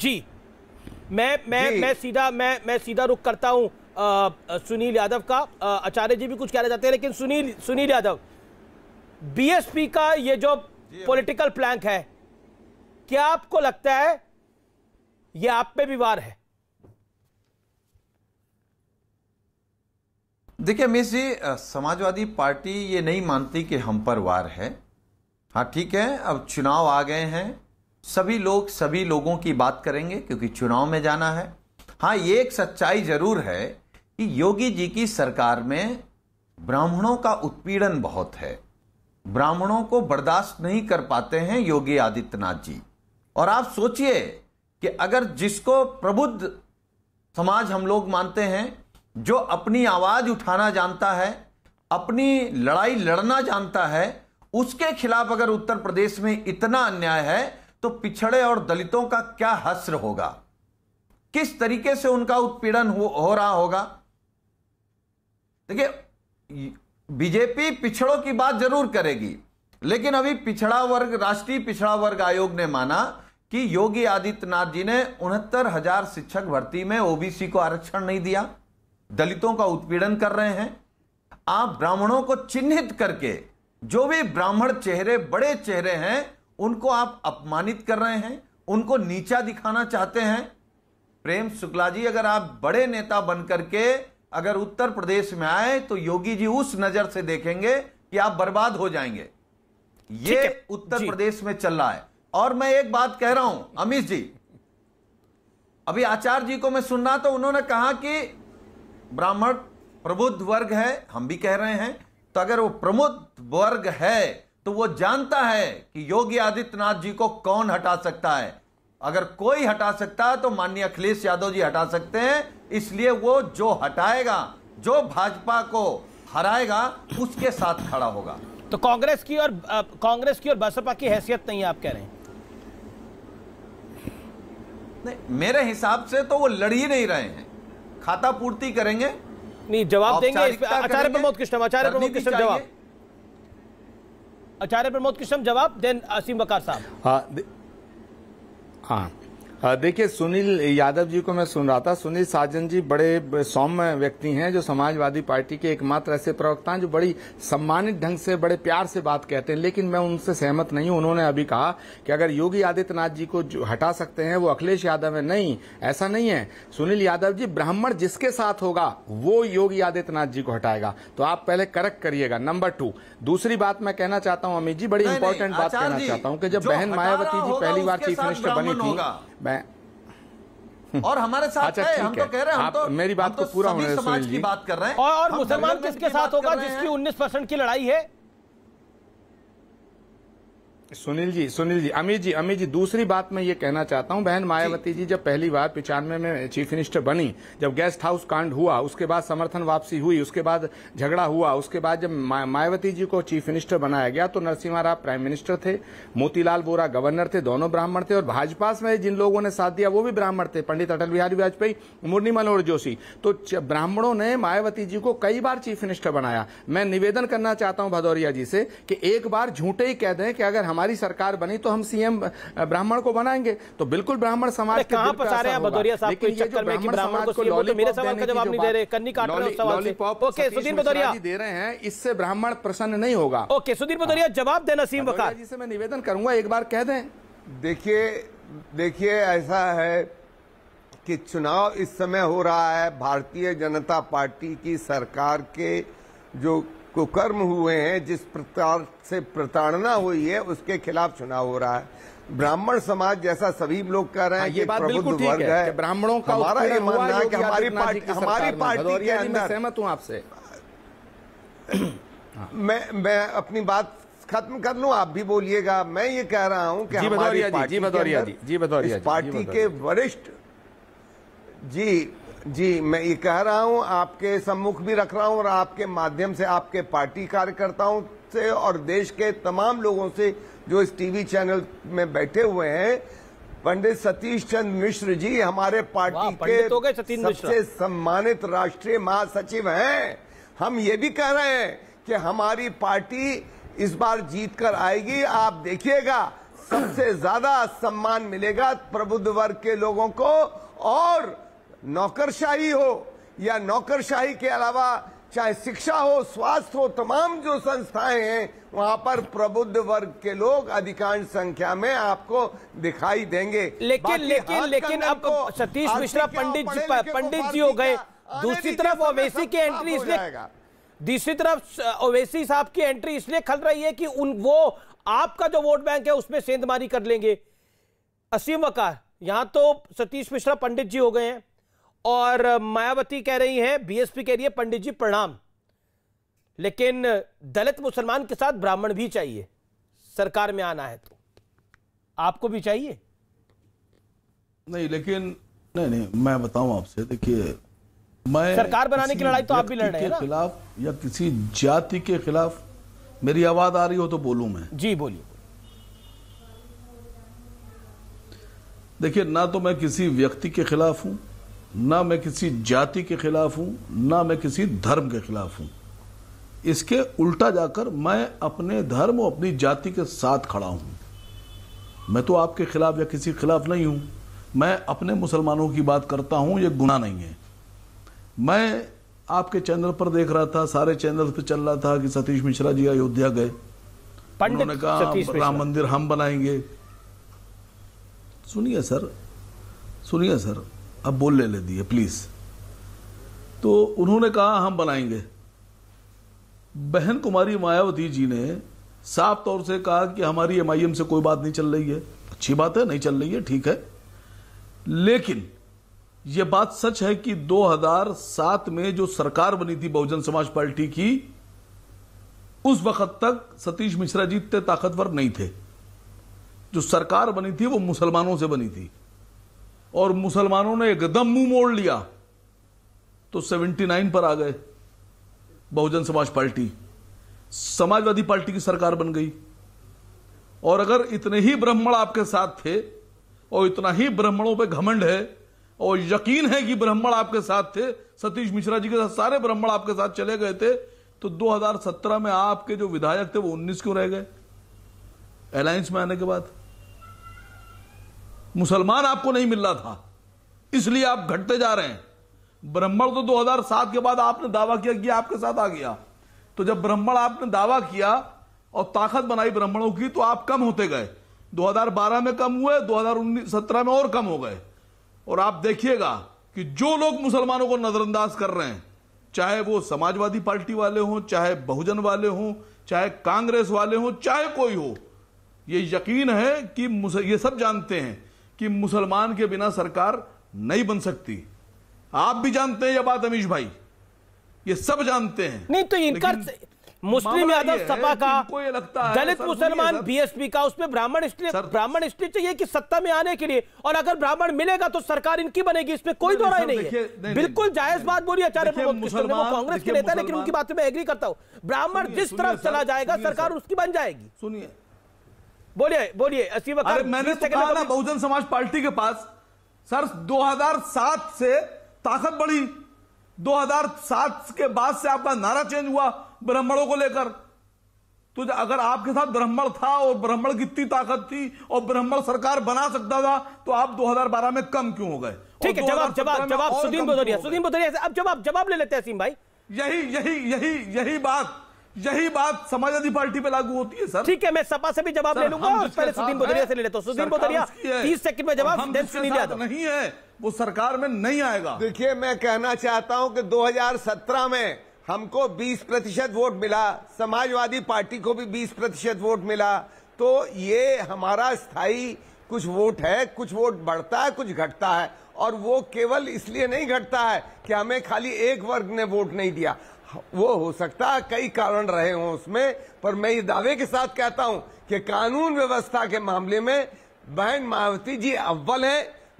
जी मैं मैं जी। मैं सीधा मैं मैं सीधा रुख करता हूं सुनील यादव का आचार्य जी भी कुछ कहना चाहते हैं लेकिन सुनील सुनील यादव बीएसपी का ये जो पॉलिटिकल प्लैंक है क्या आपको लगता है ये आप पे भी वार है देखिए अमित जी समाजवादी पार्टी ये नहीं मानती कि हम पर वार है हाँ ठीक है अब चुनाव आ गए हैं सभी लोग सभी लोगों की बात करेंगे क्योंकि चुनाव में जाना है हाँ ये एक सच्चाई जरूर है कि योगी जी की सरकार में ब्राह्मणों का उत्पीड़न बहुत है ब्राह्मणों को बर्दाश्त नहीं कर पाते हैं योगी आदित्यनाथ जी और आप सोचिए कि अगर जिसको प्रबुद्ध समाज हम लोग मानते हैं जो अपनी आवाज़ उठाना जानता है अपनी लड़ाई लड़ना जानता है उसके खिलाफ अगर उत्तर प्रदेश में इतना अन्याय है तो पिछड़े और दलितों का क्या हस्र होगा किस तरीके से उनका उत्पीड़न हो, हो रहा होगा देखिए बीजेपी पिछड़ों की बात जरूर करेगी लेकिन अभी पिछड़ा वर्ग राष्ट्रीय पिछड़ा वर्ग आयोग ने माना कि योगी आदित्यनाथ जी ने उनहत्तर हजार शिक्षक भर्ती में ओबीसी को आरक्षण नहीं दिया दलितों का उत्पीड़न कर रहे हैं आप ब्राह्मणों को चिन्हित करके जो भी ब्राह्मण चेहरे बड़े चेहरे हैं उनको आप अपमानित कर रहे हैं उनको नीचा दिखाना चाहते हैं प्रेम शुक्ला जी अगर आप बड़े नेता बनकर के अगर उत्तर प्रदेश में आए तो योगी जी उस नजर से देखेंगे कि आप बर्बाद हो जाएंगे ये उत्तर प्रदेश में चल रहा है और मैं एक बात कह रहा हूं अमित जी अभी आचार्य जी को मैं सुनना तो उन्होंने कहा कि ब्राह्मण प्रबुद्ध वर्ग है हम भी कह रहे हैं तो अगर वो प्रबुद्ध वर्ग है तो वो जानता है कि योगी आदित्यनाथ जी को कौन हटा सकता है अगर कोई हटा सकता है तो माननीय अखिलेश यादव जी हटा सकते हैं इसलिए वो जो हटाएगा जो भाजपा को हराएगा उसके साथ खड़ा होगा तो कांग्रेस की और कांग्रेस की और बसपा की हैसियत नहीं है आप कह रहे हैं नहीं मेरे हिसाब से तो वो लड़ ही नहीं रहे हैं खाता पूर्ति करेंगे नहीं जवाब देंगे आचार्य प्रमोद कृष्ण आचार्य प्रमोद कृष्ण जवाब आचार्य प्रमोद कृष्ण जवाब देन असीम बकार साहब हाँ देखिए सुनील यादव जी को मैं सुन रहा था सुनील साजन जी बड़े सौम्य व्यक्ति हैं जो समाजवादी पार्टी के एकमात्र ऐसे प्रवक्ता हैं जो बड़ी सम्मानित ढंग से बड़े प्यार से बात कहते हैं लेकिन मैं उनसे सहमत नहीं हूं उन्होंने अभी कहा कि अगर योगी आदित्यनाथ जी को हटा सकते हैं वो अखिलेश यादव है नहीं ऐसा नहीं है सुनील यादव जी ब्राह्मण जिसके साथ होगा वो योगी आदित्यनाथ जी को हटाएगा तो आप पहले करेक्ट करिएगा नंबर टू दूसरी बात मैं कहना चाहता हूँ अमित जी बड़ी इंपॉर्टेंट बात कहना चाहता हूँ कि जब बहन मायावती जी पहली बार चीफ मिनिस्टर बनी थी मैं और हमारे साथ अच्छा, है हम तो कह रहे हैं हम तो मेरी बात तो पूरा समाज की बात कर रहे हैं और मुसलमान किसके साथ होगा जिसकी उन्नीस परसेंट की लड़ाई है सुनील जी सुनील जी अमित जी अमित जी दूसरी बात मैं ये कहना चाहता हूँ बहन मायावती जी, जब पहली बार पिचानवे में चीफ मिनिस्टर बनी जब गेस्ट हाउस कांड हुआ उसके बाद समर्थन वापसी हुई उसके बाद झगड़ा हुआ उसके बाद जब मायावती जी को चीफ मिनिस्टर बनाया गया तो नरसिम्हा राव प्राइम मिनिस्टर थे मोतीलाल वोरा गवर्नर थे दोनों ब्राह्मण थे और भाजपा में जिन लोगों ने साथ दिया वो भी ब्राह्मण थे पंडित अटल बिहारी वाजपेयी मुरली मनोहर जोशी तो ब्राह्मणों ने मायावती जी को कई बार चीफ मिनिस्टर बनाया मैं निवेदन करना चाहता हूँ भदौरिया जी से कि एक बार झूठे ही कह दें कि अगर हम हमारी सरकार बनी तो हम सीएम ब्राह्मण को बनाएंगे तो बिल्कुल ब्राह्मण समाज के कहां पसा रहे हैं बदौरिया साहब के चक्कर में कि ब्राह्मण को सीएम तो मेरे सवाल का जवाब नहीं दे रहे कन्नी काट रहे हो सवाल से ओके सुधीर बदौरिया दे रहे हैं इससे ब्राह्मण प्रसन्न नहीं होगा ओके सुधीर बदौरिया हाँ। जवाब देना सीएम वकार जी से मैं निवेदन करूंगा एक बार कह दें देखिए देखिए ऐसा है कि चुनाव इस समय हो रहा है भारतीय जनता पार्टी की सरकार के जो कुकर्म हुए हैं जिस प्रकार से प्रताड़ना हुई है उसके खिलाफ चुनाव हो रहा है ब्राह्मण समाज जैसा सभी लोग कह रहे हैं हाँ, ये बात बिल्कुल ठीक है, है। ब्राह्मणों का हमारा ये मानना है कि हमारी पार्टी हमारी पार्टी के अंदर सहमत हूं आपसे मैं मैं अपनी बात खत्म कर लूं आप भी बोलिएगा मैं ये कह रहा हूं कि हमारी पार्टी के वरिष्ठ जी जी मैं ये कह रहा हूँ आपके सम्मुख भी रख रहा हूँ और आपके माध्यम से आपके पार्टी कार्यकर्ताओं से और देश के तमाम लोगों से जो इस टीवी चैनल में बैठे हुए हैं पंडित सतीश चंद मिश्र जी हमारे पार्टी के सबसे सम्मानित राष्ट्रीय महासचिव हैं हम ये भी कह रहे हैं कि हमारी पार्टी इस बार जीत कर आएगी आप देखिएगा सबसे ज्यादा सम्मान मिलेगा प्रबुद्ध वर्ग के लोगों को और नौकरशाही हो या नौकरशाही के अलावा चाहे शिक्षा हो स्वास्थ्य हो तमाम जो संस्थाएं हैं वहां पर प्रबुद्ध वर्ग के लोग अधिकांश संख्या में आपको दिखाई देंगे लेकिन लेकिन लेकिन अब सतीश मिश्रा पंडित जी पंडित जी हो गए दूसरी तरफ ओवैसी की एंट्री इसलिए दूसरी तरफ ओवैसी साहब की एंट्री इसलिए खल रही है कि उन वो आपका जो वोट बैंक है उसमें सेंधमारी कर लेंगे असीम वकार यहां तो सतीश मिश्रा पंडित जी हो गए हैं और मायावती कह रही हैं बीएसपी कह रही है पंडित जी प्रणाम लेकिन दलित मुसलमान के साथ ब्राह्मण भी चाहिए सरकार में आना है तो आपको भी चाहिए नहीं लेकिन नहीं नहीं मैं बताऊं आपसे देखिए मैं सरकार बनाने की लड़ाई तो आप भी लड़ रहे हैं खिलाफ या किसी जाति के खिलाफ मेरी आवाज आ रही हो तो बोलूं मैं जी बोलिए देखिए ना तो मैं किसी व्यक्ति के खिलाफ हूं ना मैं किसी जाति के खिलाफ हूं ना मैं किसी धर्म के खिलाफ हूं इसके उल्टा जाकर मैं अपने धर्म और अपनी जाति के साथ खड़ा हूं मैं तो आपके खिलाफ या किसी खिलाफ नहीं हूं मैं अपने मुसलमानों की बात करता हूं यह गुना नहीं है मैं आपके चैनल पर देख रहा था सारे चैनल पर चल रहा था कि सतीश मिश्रा जी अयोध्या गए उन्होंने कहा राम मंदिर हम बनाएंगे सुनिए सर सुनिए सर अब बोल ले ले दिए प्लीज़ तो उन्होंने कहा हम बनाएंगे बहन कुमारी मायावती जी ने साफ तौर से कहा कि हमारी एमआईएम से कोई बात नहीं चल रही है अच्छी बात है नहीं चल रही है ठीक है लेकिन यह बात सच है कि 2007 में जो सरकार बनी थी बहुजन समाज पार्टी की उस वक्त तक सतीश मिश्रा जी इतने ताकतवर नहीं थे जो सरकार बनी थी वो मुसलमानों से बनी थी और मुसलमानों ने एकदम मुंह मोड़ लिया तो 79 पर आ गए बहुजन समाज पार्टी समाजवादी पार्टी की सरकार बन गई और अगर इतने ही ब्राह्मण आपके साथ थे और इतना ही ब्राह्मणों पे घमंड है और यकीन है कि ब्राह्मण आपके साथ थे सतीश मिश्रा जी के साथ सारे ब्राह्मण आपके साथ चले गए थे तो 2017 में आपके जो विधायक थे वो 19 क्यों रह गए अलायंस में आने के बाद मुसलमान आपको नहीं मिल रहा था इसलिए आप घटते जा रहे हैं ब्राह्मण तो 2007 के बाद आपने दावा किया कि आपके साथ आ गया तो जब ब्राह्मण आपने दावा किया और ताकत बनाई ब्राह्मणों की तो आप कम होते गए 2012 में कम हुए 2019 17 में और कम हो गए और आप देखिएगा कि जो लोग मुसलमानों को नजरअंदाज कर रहे हैं चाहे वो समाजवादी पार्टी वाले हों चाहे बहुजन वाले हों चाहे कांग्रेस वाले हों चाहे कोई हो ये यकीन है कि ये सब जानते हैं कि मुसलमान के बिना सरकार नहीं बन सकती आप भी जानते हैं यह बात अमीश भाई ये सब जानते हैं नहीं तो इनका मुस्लिम यादव सपा का ये लगता है दलित मुसलमान बीएसपी का उसमें ब्राह्मण इसलिए ब्राह्मण स्त्री चाहिए कि सत्ता में आने के लिए और अगर ब्राह्मण मिलेगा तो सरकार इनकी बनेगी इसमें कोई दो नहीं है बिल्कुल जायज बात बोली आचार्य कांग्रेस के नेता लेकिन उनकी बात में एग्री करता हूं ब्राह्मण जिस तरफ चला जाएगा सरकार उसकी बन जाएगी सुनिए बोलिए बोलिए असीम अरे मैंने तो कहा ना बहुजन समाज पार्टी के पास सर 2007 से ताकत बढ़ी 2007 के बाद से आपका नारा चेंज हुआ ब्राह्मणों को लेकर तो अगर आपके साथ ब्राह्मण था और ब्राह्मण की इतनी ताकत थी और ब्राह्मण सरकार बना सकता था तो आप 2012 में कम क्यों हो गए ठीक है जवाब जवाब जवाब सुदीन भदौरिया सुदीन अब जवाब जवाब ले लेते हैं असीम भाई यही यही यही यही बात यही बात समाजवादी पार्टी पे लागू होती है सर ठीक है मैं सपा से भी जवाब ले लूंगा और पहले सुदीन बोधरिया से ले लेता तो। हूँ बोधरिया तीस सेकंड में जवाब नहीं है वो सरकार में नहीं आएगा देखिए मैं कहना चाहता हूँ कि 2017 में हमको 20 प्रतिशत वोट मिला समाजवादी पार्टी को भी 20 प्रतिशत वोट मिला तो ये हमारा स्थायी कुछ वोट है कुछ वोट बढ़ता है कुछ घटता है और वो केवल इसलिए नहीं घटता है कि हमें खाली एक वर्ग ने वोट नहीं दिया वो हो सकता है कई कारण रहे हों उसमें पर मैं ये दावे के साथ कहता हूं कि कानून व्यवस्था के मामले में बहन मायावती जी अव्वल है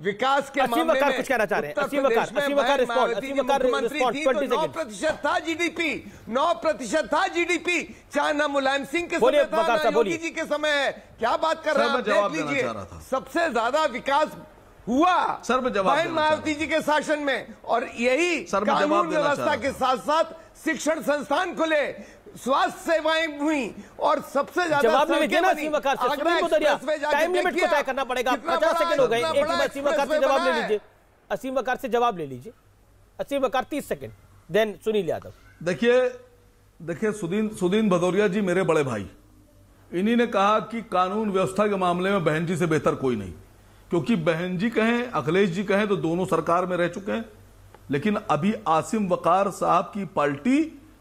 विकास के मामले में कुछ कहना चाह रहे हैं मुख्यमंत्री थी तो नौ प्रतिशत था जीडीपी नौ प्रतिशत था जीडीपी चाहे ना मुलायम सिंह के समय था योगी जी के समय है क्या बात कर रहे हैं देख लीजिए सबसे ज्यादा विकास हुआ सर्व जवाब मायावती जी के शासन में और यही कानून व्यवस्था के साथ साथ शिक्षण संस्थान खुले स्वास्थ्य सेवाएं हुई और सबसे ज्यादा जवाब टाइम लिमिट को तय करना पड़ेगा सेकंड हो गए एक से जवाब ले लीजिए असीम वकार से जवाब ले लीजिए असीम वकार तीस सेकेंड देन सुनील यादव देखिए देखिए सुदीन सुदीन भदौरिया जी मेरे बड़े भाई इन्हीं ने कहा कि कानून व्यवस्था के मामले में बहन जी से बेहतर कोई नहीं क्योंकि बहन जी कहें अखिलेश जी कहें तो दोनों सरकार में रह चुके हैं लेकिन अभी आसिम वकार साहब की पार्टी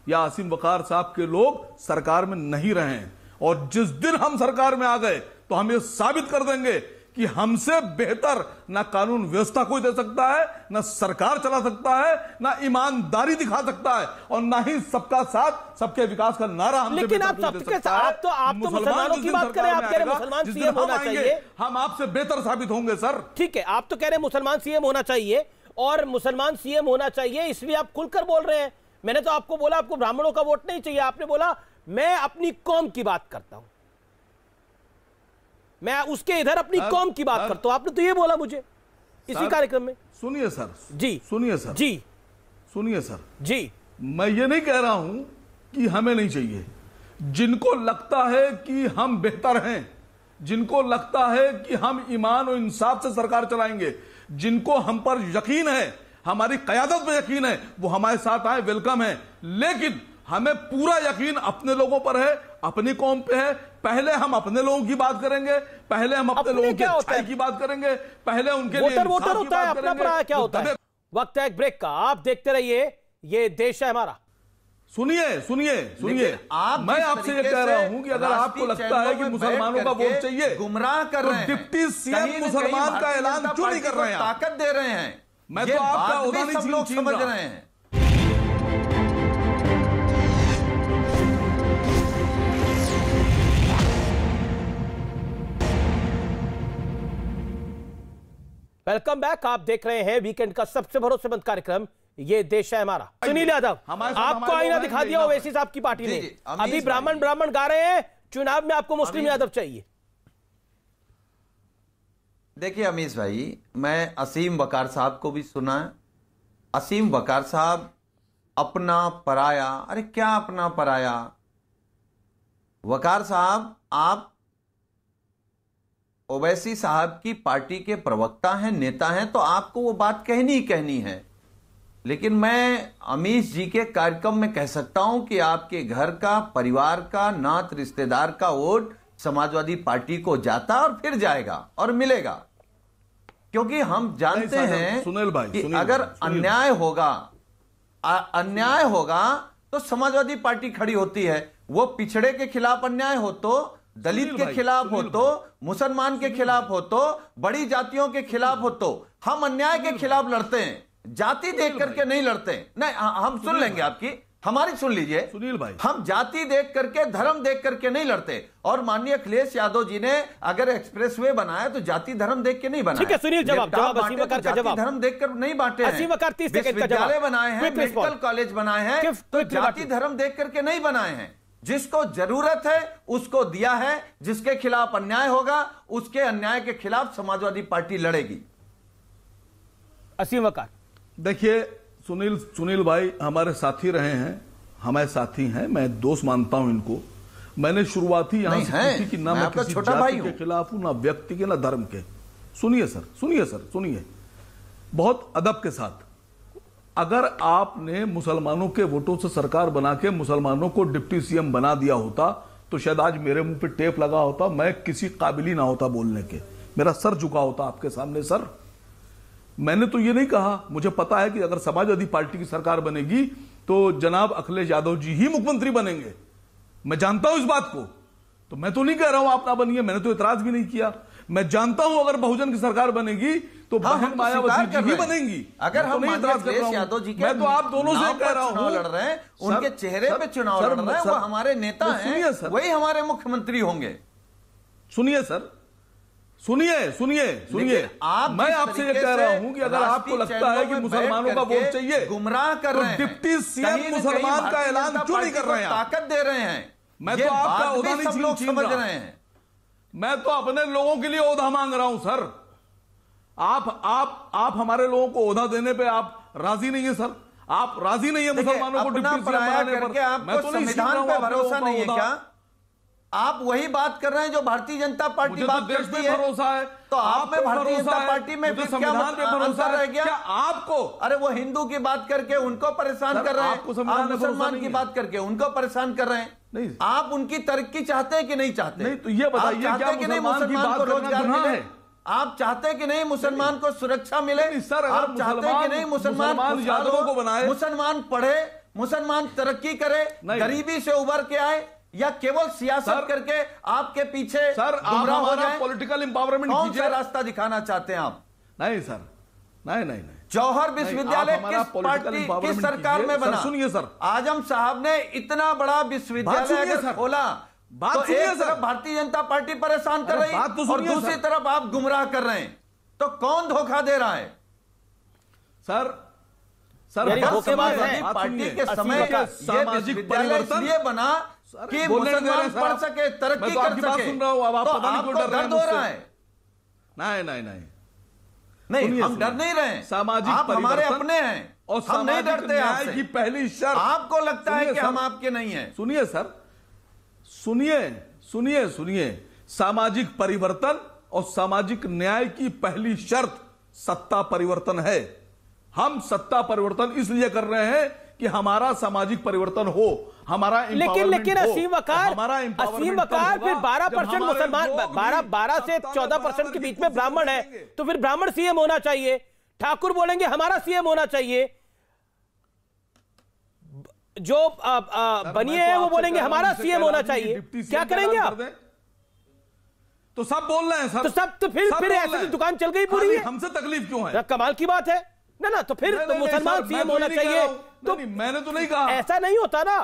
या आसिम वकार साहब के लोग सरकार में नहीं रहे हैं और जिस दिन हम सरकार में आ गए तो हम ये साबित कर देंगे कि हमसे बेहतर ना कानून व्यवस्था कोई दे सकता है ना सरकार चला सकता है ना ईमानदारी दिखा सकता है और ना ही सबका साथ सबके विकास का नारा हम लेकिन आप सबके साथ तो आप तो मुसलमानों की बात करें आप कह रहे मुसलमान सीएम होना चाहिए हम आपसे बेहतर साबित होंगे सर ठीक है आप तो कह रहे मुसलमान सीएम होना चाहिए और मुसलमान सीएम होना चाहिए इसलिए आप खुलकर बोल रहे हैं मैंने तो आपको बोला आपको ब्राह्मणों का वोट नहीं चाहिए आपने बोला मैं अपनी कौम की बात करता हूं मैं उसके इधर अपनी कौम की बात करता हूं आपने तो ये बोला मुझे इसी कार्यक्रम में सुनिए सर जी सुनिए सर जी सुनिए सर जी मैं ये नहीं कह रहा हूं कि हमें नहीं चाहिए जिनको लगता है कि हम बेहतर हैं जिनको लगता है कि हम ईमान और इंसाफ से सरकार चलाएंगे जिनको हम पर यकीन है हमारी कयादत पर यकीन है वो हमारे साथ आए वेलकम है लेकिन हमें पूरा यकीन अपने लोगों पर है अपनी कौम पे है पहले हम अपने लोगों की बात करेंगे पहले हम अपने, अपने लोगों की अच्छाई की बात करेंगे पहले उनके वोटर, लिए वोटर होता है अपना क्या होता है वक्त है एक ब्रेक का आप देखते रहिए ये देश है हमारा सुनिए सुनिए सुनिए आप मैं आपसे ये कह रहा हूं कि अगर आपको लगता है कि मुसलमानों का वोट चाहिए गुमराह कर तो रहे हैं डिप्टी सीएम मुसलमान का ऐलान क्यों नहीं कर रहे हैं ताकत दे रहे हैं मैं तो आपका उदाहरण सब लोग समझ रहे हैं वेलकम बैक आप देख रहे हैं वीकेंड का सबसे भरोसेमंद कार्यक्रम ये देश है हमारा सुनील यादव आपको आईना दिखा दिया ओवैसी साहब की पार्टी ने अभी ब्राह्मण ब्राह्मण गा रहे हैं चुनाव में आपको मुस्लिम यादव चाहिए देखिए अमीश भाई मैं असीम वकार साहब को भी सुना असीम वकार साहब अपना पराया अरे क्या अपना पराया वकार साहब आप ओवैसी साहब की पार्टी के प्रवक्ता हैं नेता हैं तो आपको वो बात कहनी ही कहनी है लेकिन मैं अमीश जी के कार्यक्रम में कह सकता हूं कि आपके घर का परिवार का नात रिश्तेदार का वोट समाजवादी पार्टी को जाता और फिर जाएगा और मिलेगा क्योंकि हम जानते हैं सुनील भाई कि सुनेल अगर अन्याय भाई। होगा अन्याय होगा तो समाजवादी पार्टी खड़ी होती है वो पिछड़े के खिलाफ अन्याय हो तो दलित के खिलाफ हो तो मुसलमान के खिलाफ हो तो बड़ी जातियों के खिलाफ हो तो हम अन्याय के खिलाफ लड़ते हैं जाति देख करके नहीं लड़ते नहीं हाँ, हाँ, हम सुन लेंगे आपकी हमारी सुन लीजिए सुनील भाई हम जाति देख करके धर्म देख करके नहीं लड़ते और माननीय अखिलेश यादव जी ने अगर एक्सप्रेसवे बनाया तो जाति धर्म देख के नहीं बनाया सुनील जवाब जवाब तो जवाब धर्म देख कर नहीं बांटे विद्यालय बनाए हैं मेडिकल कॉलेज बनाए हैं तो जाति धर्म देख करके नहीं बनाए हैं जिसको जरूरत है उसको दिया है जिसके खिलाफ अन्याय होगा उसके अन्याय के खिलाफ समाजवादी पार्टी लड़ेगी असीम वकार देखिए सुनील सुनील भाई हमारे साथी रहे हैं हमारे साथी हैं मैं दोस्त मानता हूं इनको मैंने शुरुआती यहां से की कि ना मैं किसी छोटा भाई के खिलाफ हूं ना व्यक्ति के ना धर्म के सुनिए सर सुनिए सर सुनिए बहुत अदब के साथ अगर आपने मुसलमानों के वोटों से सरकार बना के मुसलमानों को डिप्टी सीएम बना दिया होता तो शायद आज मेरे मुंह पे टेप लगा होता मैं किसी काबिली ना होता बोलने के मेरा सर झुका होता आपके सामने सर मैंने तो ये नहीं कहा मुझे पता है कि अगर समाजवादी पार्टी की सरकार बनेगी तो जनाब अखिलेश यादव जी ही मुख्यमंत्री बनेंगे मैं जानता हूं इस बात को तो मैं तो नहीं कह रहा हूं आप ना बनिए मैंने तो इतराज भी नहीं किया मैं जानता हूं अगर बहुजन की सरकार बनेगी तो हाँ, बहन तो मायावती जी ही बनेंगी अगर तो हम नहीं इतराज कर रहा यादव जी मैं तो आप दोनों से कह रहा हूं लड़ रहे हैं उनके चेहरे पे चुनाव लड़ रहे हैं वो हमारे नेता हैं वही हमारे मुख्यमंत्री होंगे सुनिए सर सुनिए सुनिए सुनिए आप मैं आपसे ये कह रहा हूं कि अगर आपको लगता है कि मुसलमानों का वोट चाहिए गुमराह कर तो रहे हैं डिप्टी सीएम मुसलमान का ऐलान क्यों नहीं कर रहे हैं ताकत दे रहे हैं मैं तो आपका ओहदा नहीं लोग समझ रहे हैं मैं तो अपने लोगों के लिए ओहदा मांग रहा हूं सर आप आप आप हमारे लोगों को ओहदा देने पे आप राजी नहीं है सर आप राजी नहीं है मुसलमानों को डिप्टी सीएम बनाने पर मैं तो नहीं भरोसा नहीं है क्या आप वही बात कर रहे हैं जो भारतीय जनता पार्टी तो बात तो करती है भरोसा है तो आप में भारतीय जनता पार्टी में फिर क्या भरोसा रह गया आपको अरे वो हिंदू की बात करके उनको परेशान कर रहे हैं आप मुसलमान की बात करके उनको परेशान कर रहे हैं नहीं आप उनकी तरक्की चाहते हैं कि नहीं चाहते नहीं तो ये बताइए कि नहीं मुसलमान को रोजगार तो मिले आप चाहते कि नहीं मुसलमान को सुरक्षा मिले सर आप चाहते कि नहीं मुसलमान यादवों को बनाए मुसलमान पढ़े मुसलमान तरक्की करे गरीबी से उबर के आए या केवल सियासत करके आपके पीछे सर आप हमारा पॉलिटिकल एम्पावरमेंट रास्ता दिखाना चाहते हैं आप नहीं सर नहीं नहीं नहीं जौहर विश्वविद्यालय किस पार्टी किस सरकार में बना सुनिए सर आजम साहब ने इतना बड़ा विश्वविद्यालय खोला बात तो एक तरफ भारतीय जनता पार्टी परेशान कर रही है तो और दूसरी तरफ आप गुमराह कर रहे हैं तो कौन धोखा दे रहा है सर सर धोखेबाज पार्टी के समय का सामाजिक परिवर्तन बना कि मुसलमान पढ़ सके तरक्की तो कर सके सुन रहा हूं अब आप तो पता नहीं डर हो रहा है नहीं नहीं नहीं नहीं हम डर नहीं रहे सामाजिक आप हमारे अपने हैं और हम नहीं डरते पहली शर्त आपको लगता है कि हम आपके नहीं है सुनिए सर सुनिए सुनिए सुनिए सामाजिक परिवर्तन और सामाजिक न्याय की पहली शर्त सत्ता परिवर्तन है हम सत्ता परिवर्तन इसलिए कर रहे हैं कि हमारा सामाजिक परिवर्तन हो हमारा लेकिन लेकिन असीम वकार असीम वकार फिर 12 परसेंट मुसलमान 12 12 से 14 परसेंट के बीच में ब्राह्मण है तो फिर ब्राह्मण सीएम होना चाहिए ठाकुर बोलेंगे हमारा सीएम होना चाहिए जो बनिए तो है वो बोलेंगे हमारा सीएम होना चाहिए क्या करेंगे आप तो सब बोल रहे हैं सर तो सब तो फिर फिर ऐसे तो दुकान चल गई पूरी हमसे तकलीफ क्यों है कमाल की बात है ना ना तो फिर तो मुसलमान सीएम होना चाहिए तो मैंने तो नहीं कहा ऐसा नहीं होता ना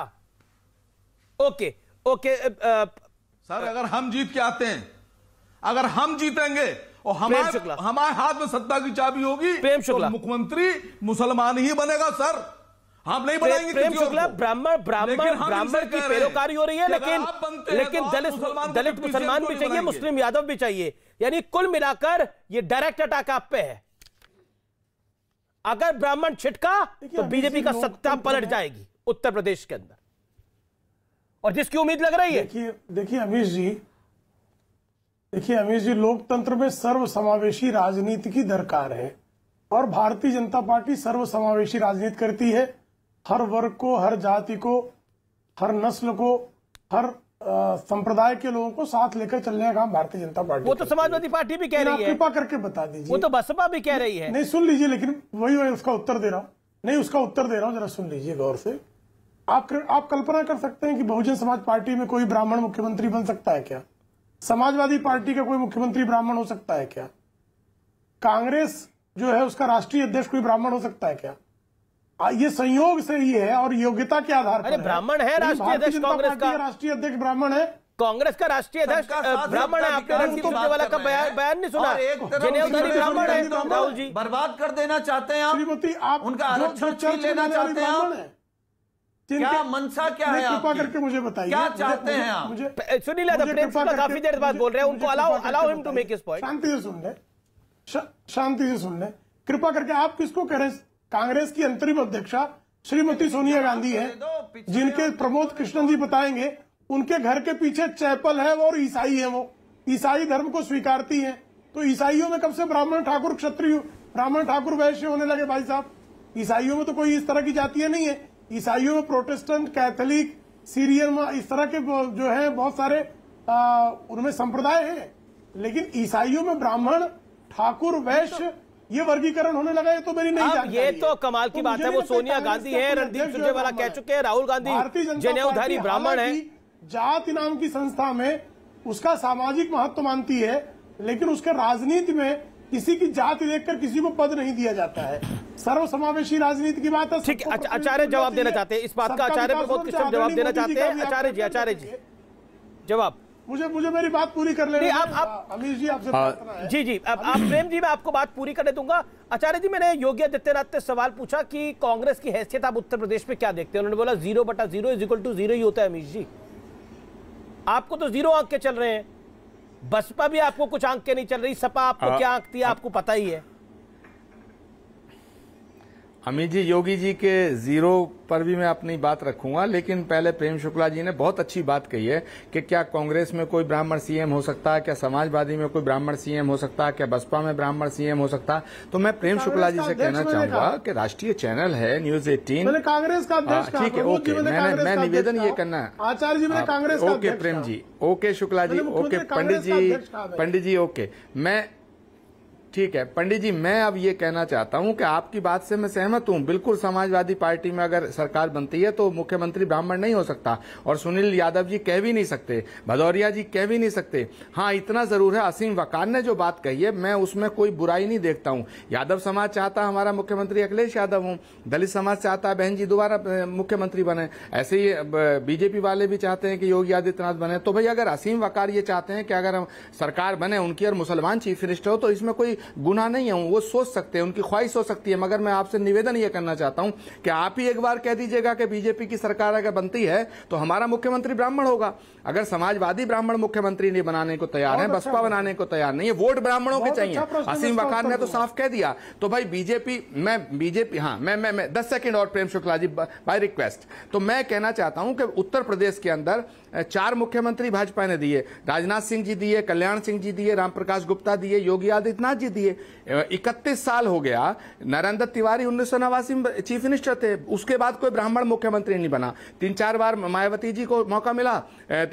ओके ओके सर अगर हम जीत के आते हैं अगर हम जीतेंगे और हमारे हमारे हाथ में सत्ता की चाबी होगी प्रेम तो शुक्ला तो मुख्यमंत्री मुसलमान ही बनेगा सर हम नहीं बनाएंगे प्रेम शुक्ला ब्राह्मण ब्राह्मण ब्राह्मण की पैरोकारी हो रही है लेकिन लेकिन दलित तो दलित मुसलमान भी चाहिए मुस्लिम यादव भी चाहिए यानी कुल मिलाकर ये डायरेक्ट अटैक आप पे है अगर ब्राह्मण छिटका तो बीजेपी का सत्ता पलट जाएगी उत्तर प्रदेश के अंदर और जिसकी उम्मीद लग रही है देखिए देखिए अमीश जी देखिए अमीश जी लोकतंत्र में सर्वसमावेशी राजनीति की दरकार है और भारतीय जनता पार्टी सर्वसमावेशी राजनीति करती है हर वर्ग को हर जाति को हर नस्ल को हर संप्रदाय के लोगों को साथ लेकर चलने का काम भारतीय जनता पार्टी वो तो समाजवादी पार्टी भी कह रही है कृपा करके बता दीजिए वो तो बसपा भी कह रही है नहीं सुन लीजिए लेकिन वही वही उसका उत्तर दे रहा हूँ नहीं उसका उत्तर दे रहा हूँ जरा सुन लीजिए गौर से आप कर, आप कल्पना कर सकते हैं कि बहुजन समाज पार्टी में कोई ब्राह्मण मुख्यमंत्री बन सकता है क्या समाजवादी पार्टी का कोई मुख्यमंत्री ब्राह्मण हो सकता है क्या कांग्रेस जो है उसका राष्ट्रीय अध्यक्ष कोई ब्राह्मण हो सकता है क्या ये संयोग से ही है और योग्यता के आधार पर अरे ब्राह्मण है राष्ट्रीय अध्यक्ष कांग्रेस का राष्ट्रीय अध्यक्ष ब्राह्मण है कांग्रेस का राष्ट्रीय अध्यक्ष ब्राह्मण है वाला का बयान बयान नहीं सुना ब्राह्मण है राहुल जी बर्बाद कर देना चाहते हैं आप श्रीमती आप उनका आरक्षण छीन लेना चाहते हैं क्या मनसा क्या है कृपा करके मुझे बताइए क्या चाहते हैं आप सुनील यादव प्रिंसिपल काफी देर बाद बोल रहे हैं उनको allow allow him to make his point शांति से सुन ले शांति से सुन ले कृपा करके आप किसको कह रहे हैं कांग्रेस की अंतरिम अध्यक्षा श्रीमती सोनिया गांधी है जिनके प्रमोद कृष्णन जी बताएंगे उनके घर के पीछे चैपल है और ईसाई है वो ईसाई धर्म को स्वीकारती है तो ईसाइयों में कब से ब्राह्मण ठाकुर क्षत्रिय ब्राह्मण ठाकुर वैश्य होने लगे भाई साहब ईसाइयों में तो कोई इस तरह की जातियां नहीं है ईसाइयों में प्रोटेस्टेंट कैथोलिक सीरियन इस तरह के जो है बहुत सारे उनमें संप्रदाय है लेकिन ईसाइयों में ब्राह्मण ठाकुर वैश्य ये वर्गीकरण होने लगा ये तो मेरी नहीं ये तो कमाल की तो बात है वो सोनिया गांधी है रणदीप सुरजेवाला कह चुके हैं राहुल गांधी जनेऊधारी ब्राह्मण है जाति नाम की संस्था में उसका सामाजिक महत्व मानती है लेकिन उसके राजनीति में किसी की जाति देखकर किसी को पद नहीं दिया जाता है सर्वसमावेशी राजनीति की बात है ठीक अच्छा, आचार्य जवाब देना चाहते हैं इस बात का आचार्य जवाब देना चाहते हैं आचार्य जी आचार्य जी जवाब मुझे मुझे मेरी बात पूरी कर ले आप आप हाँ, जी आपसे हाँ। जी जी आप, आप प्रेम जी मैं आपको बात पूरी करने दूंगा आचार्य जी मैंने योगी आदित्यनाथ से सवाल पूछा कि कांग्रेस की हैसियत आप उत्तर प्रदेश में क्या देखते हैं उन्होंने बोला जीरो बटा zero is equal to zero ही होता है अमीश जी आपको तो जीरो आंक के चल रहे हैं बसपा भी आपको कुछ आंक के नहीं चल रही सपा आपको हाँ। क्या आंकती है आपको पता ही है अमित जी योगी जी के जीरो पर भी मैं अपनी बात रखूंगा लेकिन पहले प्रेम शुक्ला जी ने बहुत अच्छी बात कही है कि क्या कांग्रेस में कोई ब्राह्मण सीएम हो सकता है क्या समाजवादी में कोई ब्राह्मण सीएम हो सकता है क्या बसपा में ब्राह्मण सीएम हो सकता है तो मैं प्रेम शुक्ला जी से कहना चाहूंगा कि राष्ट्रीय चैनल है न्यूज एटीन कांग्रेस का हाँ, ठीक है ओके मैंने मैं निवेदन ये करना आचार्य जी हाँ, Congress okay Prem ji okay Shukla ji okay Pandit ji Pandit ji okay मैं ठीक है पंडित जी मैं अब ये कहना चाहता हूं कि आपकी बात से मैं सहमत हूं बिल्कुल समाजवादी पार्टी में अगर सरकार बनती है तो मुख्यमंत्री ब्राह्मण नहीं हो सकता और सुनील यादव जी कह भी नहीं सकते भदौरिया जी कह भी नहीं सकते हाँ इतना जरूर है असीम वकार ने जो बात कही है मैं उसमें कोई बुराई नहीं देखता हूँ यादव समाज चाहता हमारा मुख्यमंत्री अखिलेश यादव हूँ दलित समाज चाहता है बहन जी दोबारा मुख्यमंत्री बने ऐसे ही बीजेपी वाले भी चाहते हैं कि योगी आदित्यनाथ बने तो भाई अगर असीम वकार ये चाहते हैं कि अगर हम सरकार बने उनकी और मुसलमान चीफ मिनिस्टर हो तो इसमें कोई गुना नहीं है वो सोच सकते हैं उनकी ख्वाहिश हो सकती है मगर मैं आपसे निवेदन ये करना चाहता हूं कि आप ही एक बार कह दीजिएगा कि बीजेपी की सरकार अगर बनती है तो हमारा मुख्यमंत्री ब्राह्मण होगा अगर समाजवादी ब्राह्मण मुख्यमंत्री नहीं बनाने को तैयार अच्छा है बसपा बनाने को तैयार नहीं है वोट ब्राह्मणों के चाहिए अच्छा असीम वकार ने तो, तो साफ कह दिया तो भाई बीजेपी मैं बीजेपी हाँ मैं मैं मैं दस सेकंड और प्रेम शुक्ला जी बाय रिक्वेस्ट तो मैं कहना चाहता हूं कि उत्तर प्रदेश के अंदर चार मुख्यमंत्री भाजपा ने दिए राजनाथ सिंह जी दिए कल्याण सिंह जी दिए रामप्रकाश गुप्ता दिए योगी आदित्यनाथ जी दिए इकतीस साल हो गया नरेंद्र तिवारी उन्नीस सौ में चीफ मिनिस्टर थे उसके बाद कोई ब्राह्मण मुख्यमंत्री नहीं बना तीन चार बार मायावती जी को मौका मिला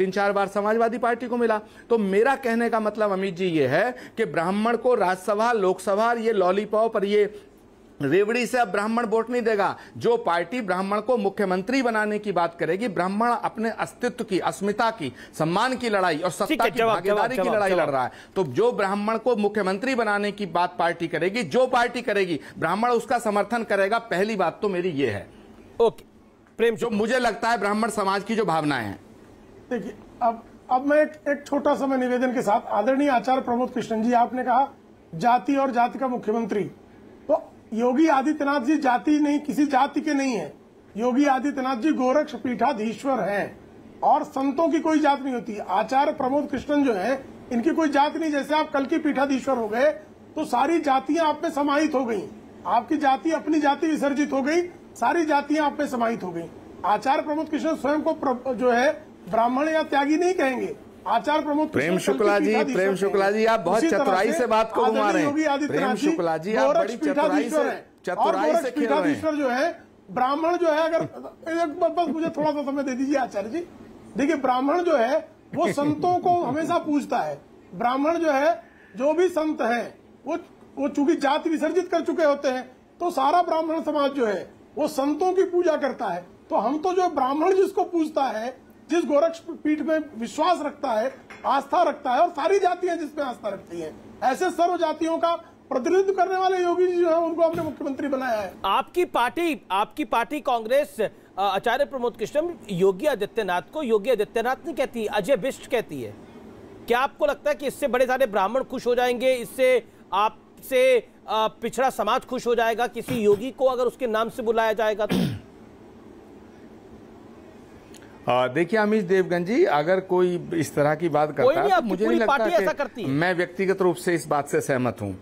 तीन चार बार समाजवादी पार्टी को मिला तो मेरा कहने का मतलब अमित जी ये है कि ब्राह्मण को राज्यसभा लोकसभा ये लॉलीपॉप और ये रेवड़ी से अब ब्राह्मण वोट नहीं देगा जो पार्टी ब्राह्मण को मुख्यमंत्री बनाने की बात करेगी ब्राह्मण अपने अस्तित्व की अस्मिता की सम्मान की लड़ाई और सत्ता की भागीदारी की लड़ाई लड़ रहा है तो जो ब्राह्मण को मुख्यमंत्री बनाने की बात पार्टी करेगी जो पार्टी करेगी ब्राह्मण उसका समर्थन करेगा पहली बात तो मेरी ये है ओके प्रेम जो मुझे लगता है ब्राह्मण समाज की जो भावनाएं हैं देखिए अब अब मैं एक, एक छोटा सा मैं निवेदन के साथ आदरणीय आचार्य प्रमोद कृष्णन जी आपने कहा जाति और जाति का मुख्यमंत्री तो योगी आदित्यनाथ जी जाति नहीं किसी जाति के नहीं है योगी आदित्यनाथ जी गोरक्ष पीठाधीश्वर हैं और संतों की कोई जात नहीं होती आचार्य प्रमोद कृष्णन जो है इनकी कोई जात नहीं जैसे आप कल की पीठाधीश्वर हो गए तो सारी जातियां आप में समाहित हो गई आपकी जाति अपनी जाति विसर्जित हो गई सारी जातियां आप में समाहित हो गई आचार्य प्रमोद कृष्ण स्वयं को जो है ब्राह्मण या त्यागी नहीं कहेंगे आचार प्रमुख प्रेम शुक्ला जी प्रेम शुक्ला जी आप बहुत चतुराई से बात को घुमा रहे हैं प्रेम शुक्ला जी आप बड़ी चतुराई से चतुराई से खेल रहे हैं जो है ब्राह्मण जो है अगर बस मुझे थोड़ा सा समय दे दीजिए आचार्य जी देखिए ब्राह्मण जो है वो संतों को हमेशा पूछता है ब्राह्मण जो है जो भी संत है वो वो चूंकि जाति विसर्जित कर चुके होते हैं तो सारा ब्राह्मण समाज जो है वो संतों की पूजा करता है तो हम तो जो ब्राह्मण जिसको पूजता है जिस गोरक्ष पीठ में विश्वास रखता है आस्था रखता है और सारी जातियां जिसमें आस्था रखती हैं ऐसे सर्व जातियों का प्रतिनिधित्व करने वाले योगी जी जो है उनको अपने मुख्यमंत्री बनाया है आपकी पार्टी आपकी पार्टी कांग्रेस आचार्य प्रमोद कृष्ण योगी आदित्यनाथ को योगी आदित्यनाथ नहीं कहती अजय बिष्ट कहती है क्या आपको लगता है कि इससे बड़े सारे ब्राह्मण खुश हो जाएंगे इससे आपसे पिछड़ा समाज खुश हो जाएगा किसी योगी को अगर उसके नाम से बुलाया जाएगा तो देखिए अमित देवगन जी अगर कोई इस तरह की बात करता है तो मुझे नहीं लगता ऐसा करती है। मैं व्यक्तिगत रूप से इस बात से सहमत हूँ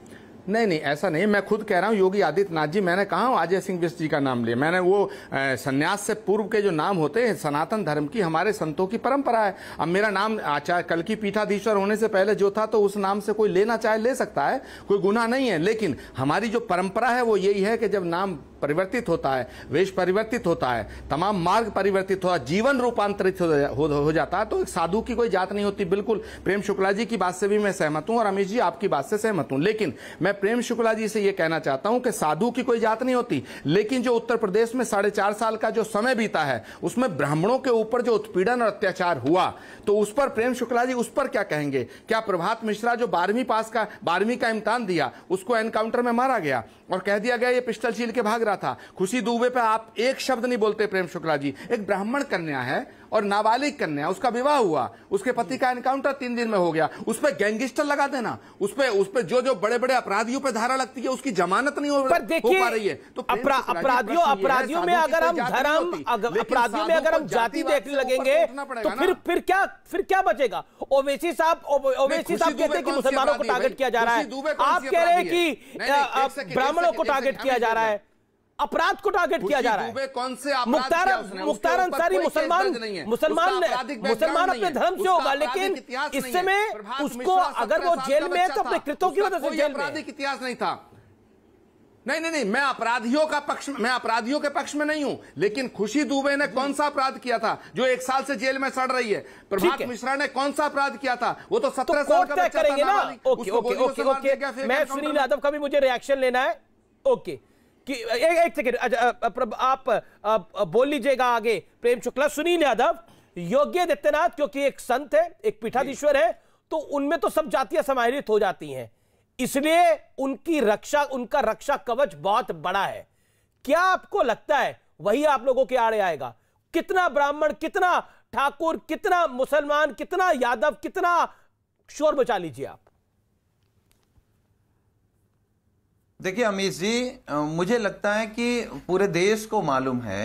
नहीं नहीं ऐसा नहीं मैं खुद कह रहा हूँ योगी आदित्यनाथ जी मैंने कहा अजय सिंह विष्ट जी का नाम लिया मैंने वो सन्यास से पूर्व के जो नाम होते हैं सनातन धर्म की हमारे संतों की परंपरा है अब मेरा नाम आचार्य कल की पीठाधीश्वर होने से पहले जो था तो उस नाम से कोई लेना चाहे ले सकता है कोई गुना नहीं है लेकिन हमारी जो परंपरा है वो यही है कि जब नाम परिवर्तित होता है वेश परिवर्तित होता है तमाम मार्ग परिवर्तित होता है जीवन रूपांतरित हो जाता है तो साधु की कोई जात नहीं होती बिल्कुल प्रेम शुक्ला जी की बात से भी मैं सहमत हूं और अमित जी आपकी बात से सहमत हूं लेकिन मैं प्रेम शुक्ला जी से यह कहना चाहता हूं कि साधु की कोई जात नहीं होती लेकिन जो उत्तर प्रदेश में साढ़े चार साल का जो समय बीता है उसमें ब्राह्मणों के ऊपर जो उत्पीड़न और अत्याचार हुआ तो उस पर प्रेम शुक्ला जी उस पर क्या कहेंगे क्या प्रभात मिश्रा जो बारहवीं पास का बारहवीं का इम्तान दिया उसको एनकाउंटर में मारा गया और कह दिया गया ये पिस्टल चील के भाग दूसरा था खुशी दुबे पे आप एक शब्द नहीं बोलते प्रेम शुक्ला जी एक ब्राह्मण कन्या है और नाबालिग कन्या उसका विवाह हुआ उसके पति का एनकाउंटर तीन दिन में हो गया उस पर गैंगस्टर लगा देना उस पर उस पर जो जो बड़े बड़े अपराधियों पर धारा लगती है उसकी जमानत नहीं हो, पर हो पा रही है तो अपराधियों अपराधियों में अगर तो हम धर्म अपराधियों में अगर हम जाति देखने लगेंगे तो फिर फिर क्या फिर क्या बचेगा ओवेसी साहब ओवेसी साहब कहते हैं कि मुसलमानों को टारगेट किया जा रहा है आप कह रहे हैं कि ब्राह्मणों को टारगेट किया जा रहा है अपराध को टारगेट किया जा रहा है कौन से मुख्तार मुख्तार अंसारी मुसलमान मुसलमान मुसलमान अपने धर्म से होगा लेकिन इससे में उसको अगर वो जेल में है अच्छा तो अपने कृतों की वजह से जेल में इतिहास नहीं था नहीं नहीं नहीं मैं अपराधियों का पक्ष मैं अपराधियों के पक्ष में नहीं हूं लेकिन खुशी दुबे ने कौन सा अपराध किया था जो एक साल से जेल में सड़ रही है प्रभात मिश्रा ने कौन सा अपराध किया था वो तो सत्रह तो साल का ना ओके ओके ओके ओके मैं सुनील यादव का भी मुझे रिएक्शन लेना है ओके कि ए, एक सेकेंड अच्छा, आप, आप बोल लीजिएगा आगे प्रेम शुक्ला सुनील यादव योगी आदित्यनाथ क्योंकि एक संत है एक पीठाधीश्वर है तो उनमें तो सब जातियां समाहित हो जाती हैं इसलिए उनकी रक्षा उनका रक्षा कवच बहुत बड़ा है क्या आपको लगता है वही आप लोगों के आड़े आएगा कितना ब्राह्मण कितना ठाकुर कितना मुसलमान कितना यादव कितना शोर बचा लीजिए आप देखिए अमीश जी मुझे लगता है कि पूरे देश को मालूम है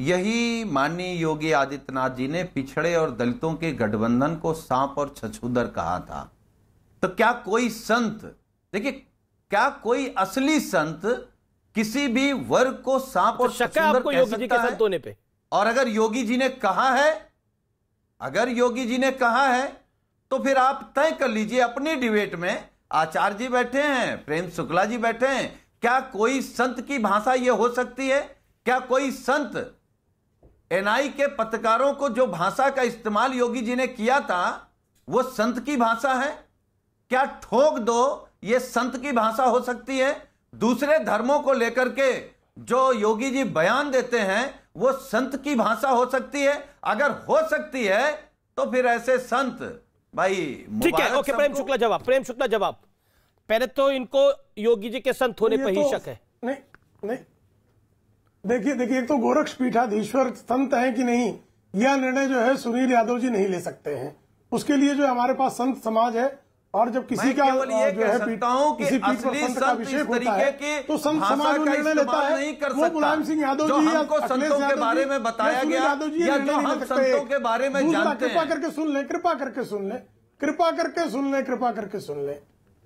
यही माननीय योगी आदित्यनाथ जी ने पिछड़े और दलितों के गठबंधन को सांप और छछूदर कहा था तो क्या कोई संत देखिए क्या कोई असली संत किसी भी वर्ग को सांप और तो छछूदर कह योगी जी के है? होने पे और अगर योगी जी ने कहा है अगर योगी जी ने कहा है तो फिर आप तय कर लीजिए अपनी डिबेट में आचार्य जी बैठे हैं प्रेम शुक्ला जी बैठे हैं क्या कोई संत की भाषा ये हो सकती है क्या कोई संत एनआई के पत्रकारों को जो भाषा का इस्तेमाल योगी जी ने किया था वो संत की भाषा है क्या ठोक दो ये संत की भाषा हो सकती है दूसरे धर्मों को लेकर के जो योगी जी बयान देते हैं वो संत की भाषा हो सकती है अगर हो सकती है तो फिर ऐसे संत भाई ठीक है ओके प्रेम शुक्ला जवाब प्रेम शुक्ला जवाब पहले तो इनको योगी जी के संत होने पर ही तो, शक है नहीं नहीं देखिए देखिए एक तो गोरक्ष पीठाधीश्वर संत है कि नहीं यह निर्णय जो है सुनील यादव जी नहीं ले सकते हैं उसके लिए जो हमारे पास संत समाज है और जब किसी का जो है किसी अभिषेक होता है के तो संत समाज निर्णय लेता है वो मुलायम सिंह यादव जी या संतों के बारे में बताया गया या जो हम संतों के बारे में जानते कृपा करके सुन ले कृपा करके सुन लें कृपा करके सुन ले कृपा करके सुन लें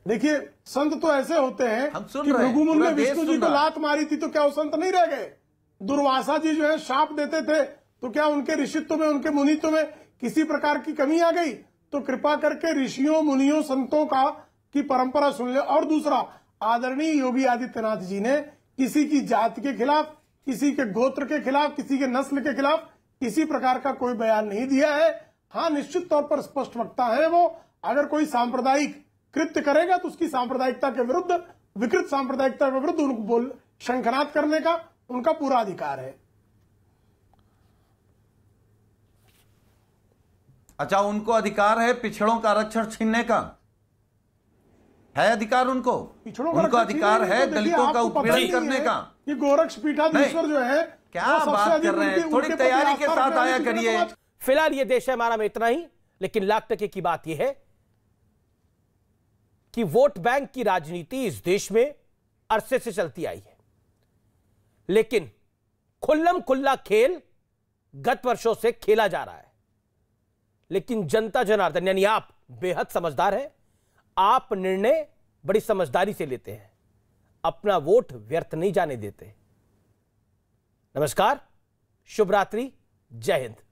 देखिए संत तो ऐसे होते हैं कि भृगुमुन ने विष्णु जी को लात मारी थी तो क्या वो संत नहीं रह गए दुर्वासा जी जो है शाप देते थे तो क्या उनके ऋषित्व में उनके मुनित्व में किसी प्रकार की कमी आ गई तो कृपा करके ऋषियों मुनियों संतों का की परंपरा सुन ले और दूसरा आदरणीय योगी आदित्यनाथ जी ने किसी की जात के खिलाफ किसी के गोत्र के खिलाफ किसी के नस्ल के खिलाफ किसी प्रकार का कोई बयान नहीं दिया है हाँ निश्चित तौर पर स्पष्ट वक्ता है वो अगर कोई सांप्रदायिक कृत्य करेगा तो उसकी सांप्रदायिकता के विरुद्ध विकृत सांप्रदायिकता के विरुद्ध उनको बोल शंखनाद करने का उनका पूरा अधिकार है अच्छा उनको अधिकार है पिछड़ों का आरक्षण छीनने का है अधिकार उनको उनको अधिकार है तो दलितों का उत्पीड़न करने का गोरक्ष पीठाधीश्वर जो है क्या बात कर रहे हैं थोड़ी तैयारी के साथ आया तो करिए फिलहाल ये देश है हमारा में इतना ही लेकिन लाख टके की बात यह है कि वोट बैंक की राजनीति इस देश में अरसे से चलती आई है लेकिन खुल्लम खुल्ला खेल गत वर्षों से खेला जा रहा है लेकिन जनता जनार्दन यानी आप बेहद समझदार है आप निर्णय बड़ी समझदारी से लेते हैं अपना वोट व्यर्थ नहीं जाने देते नमस्कार शुभ रात्रि जय हिंद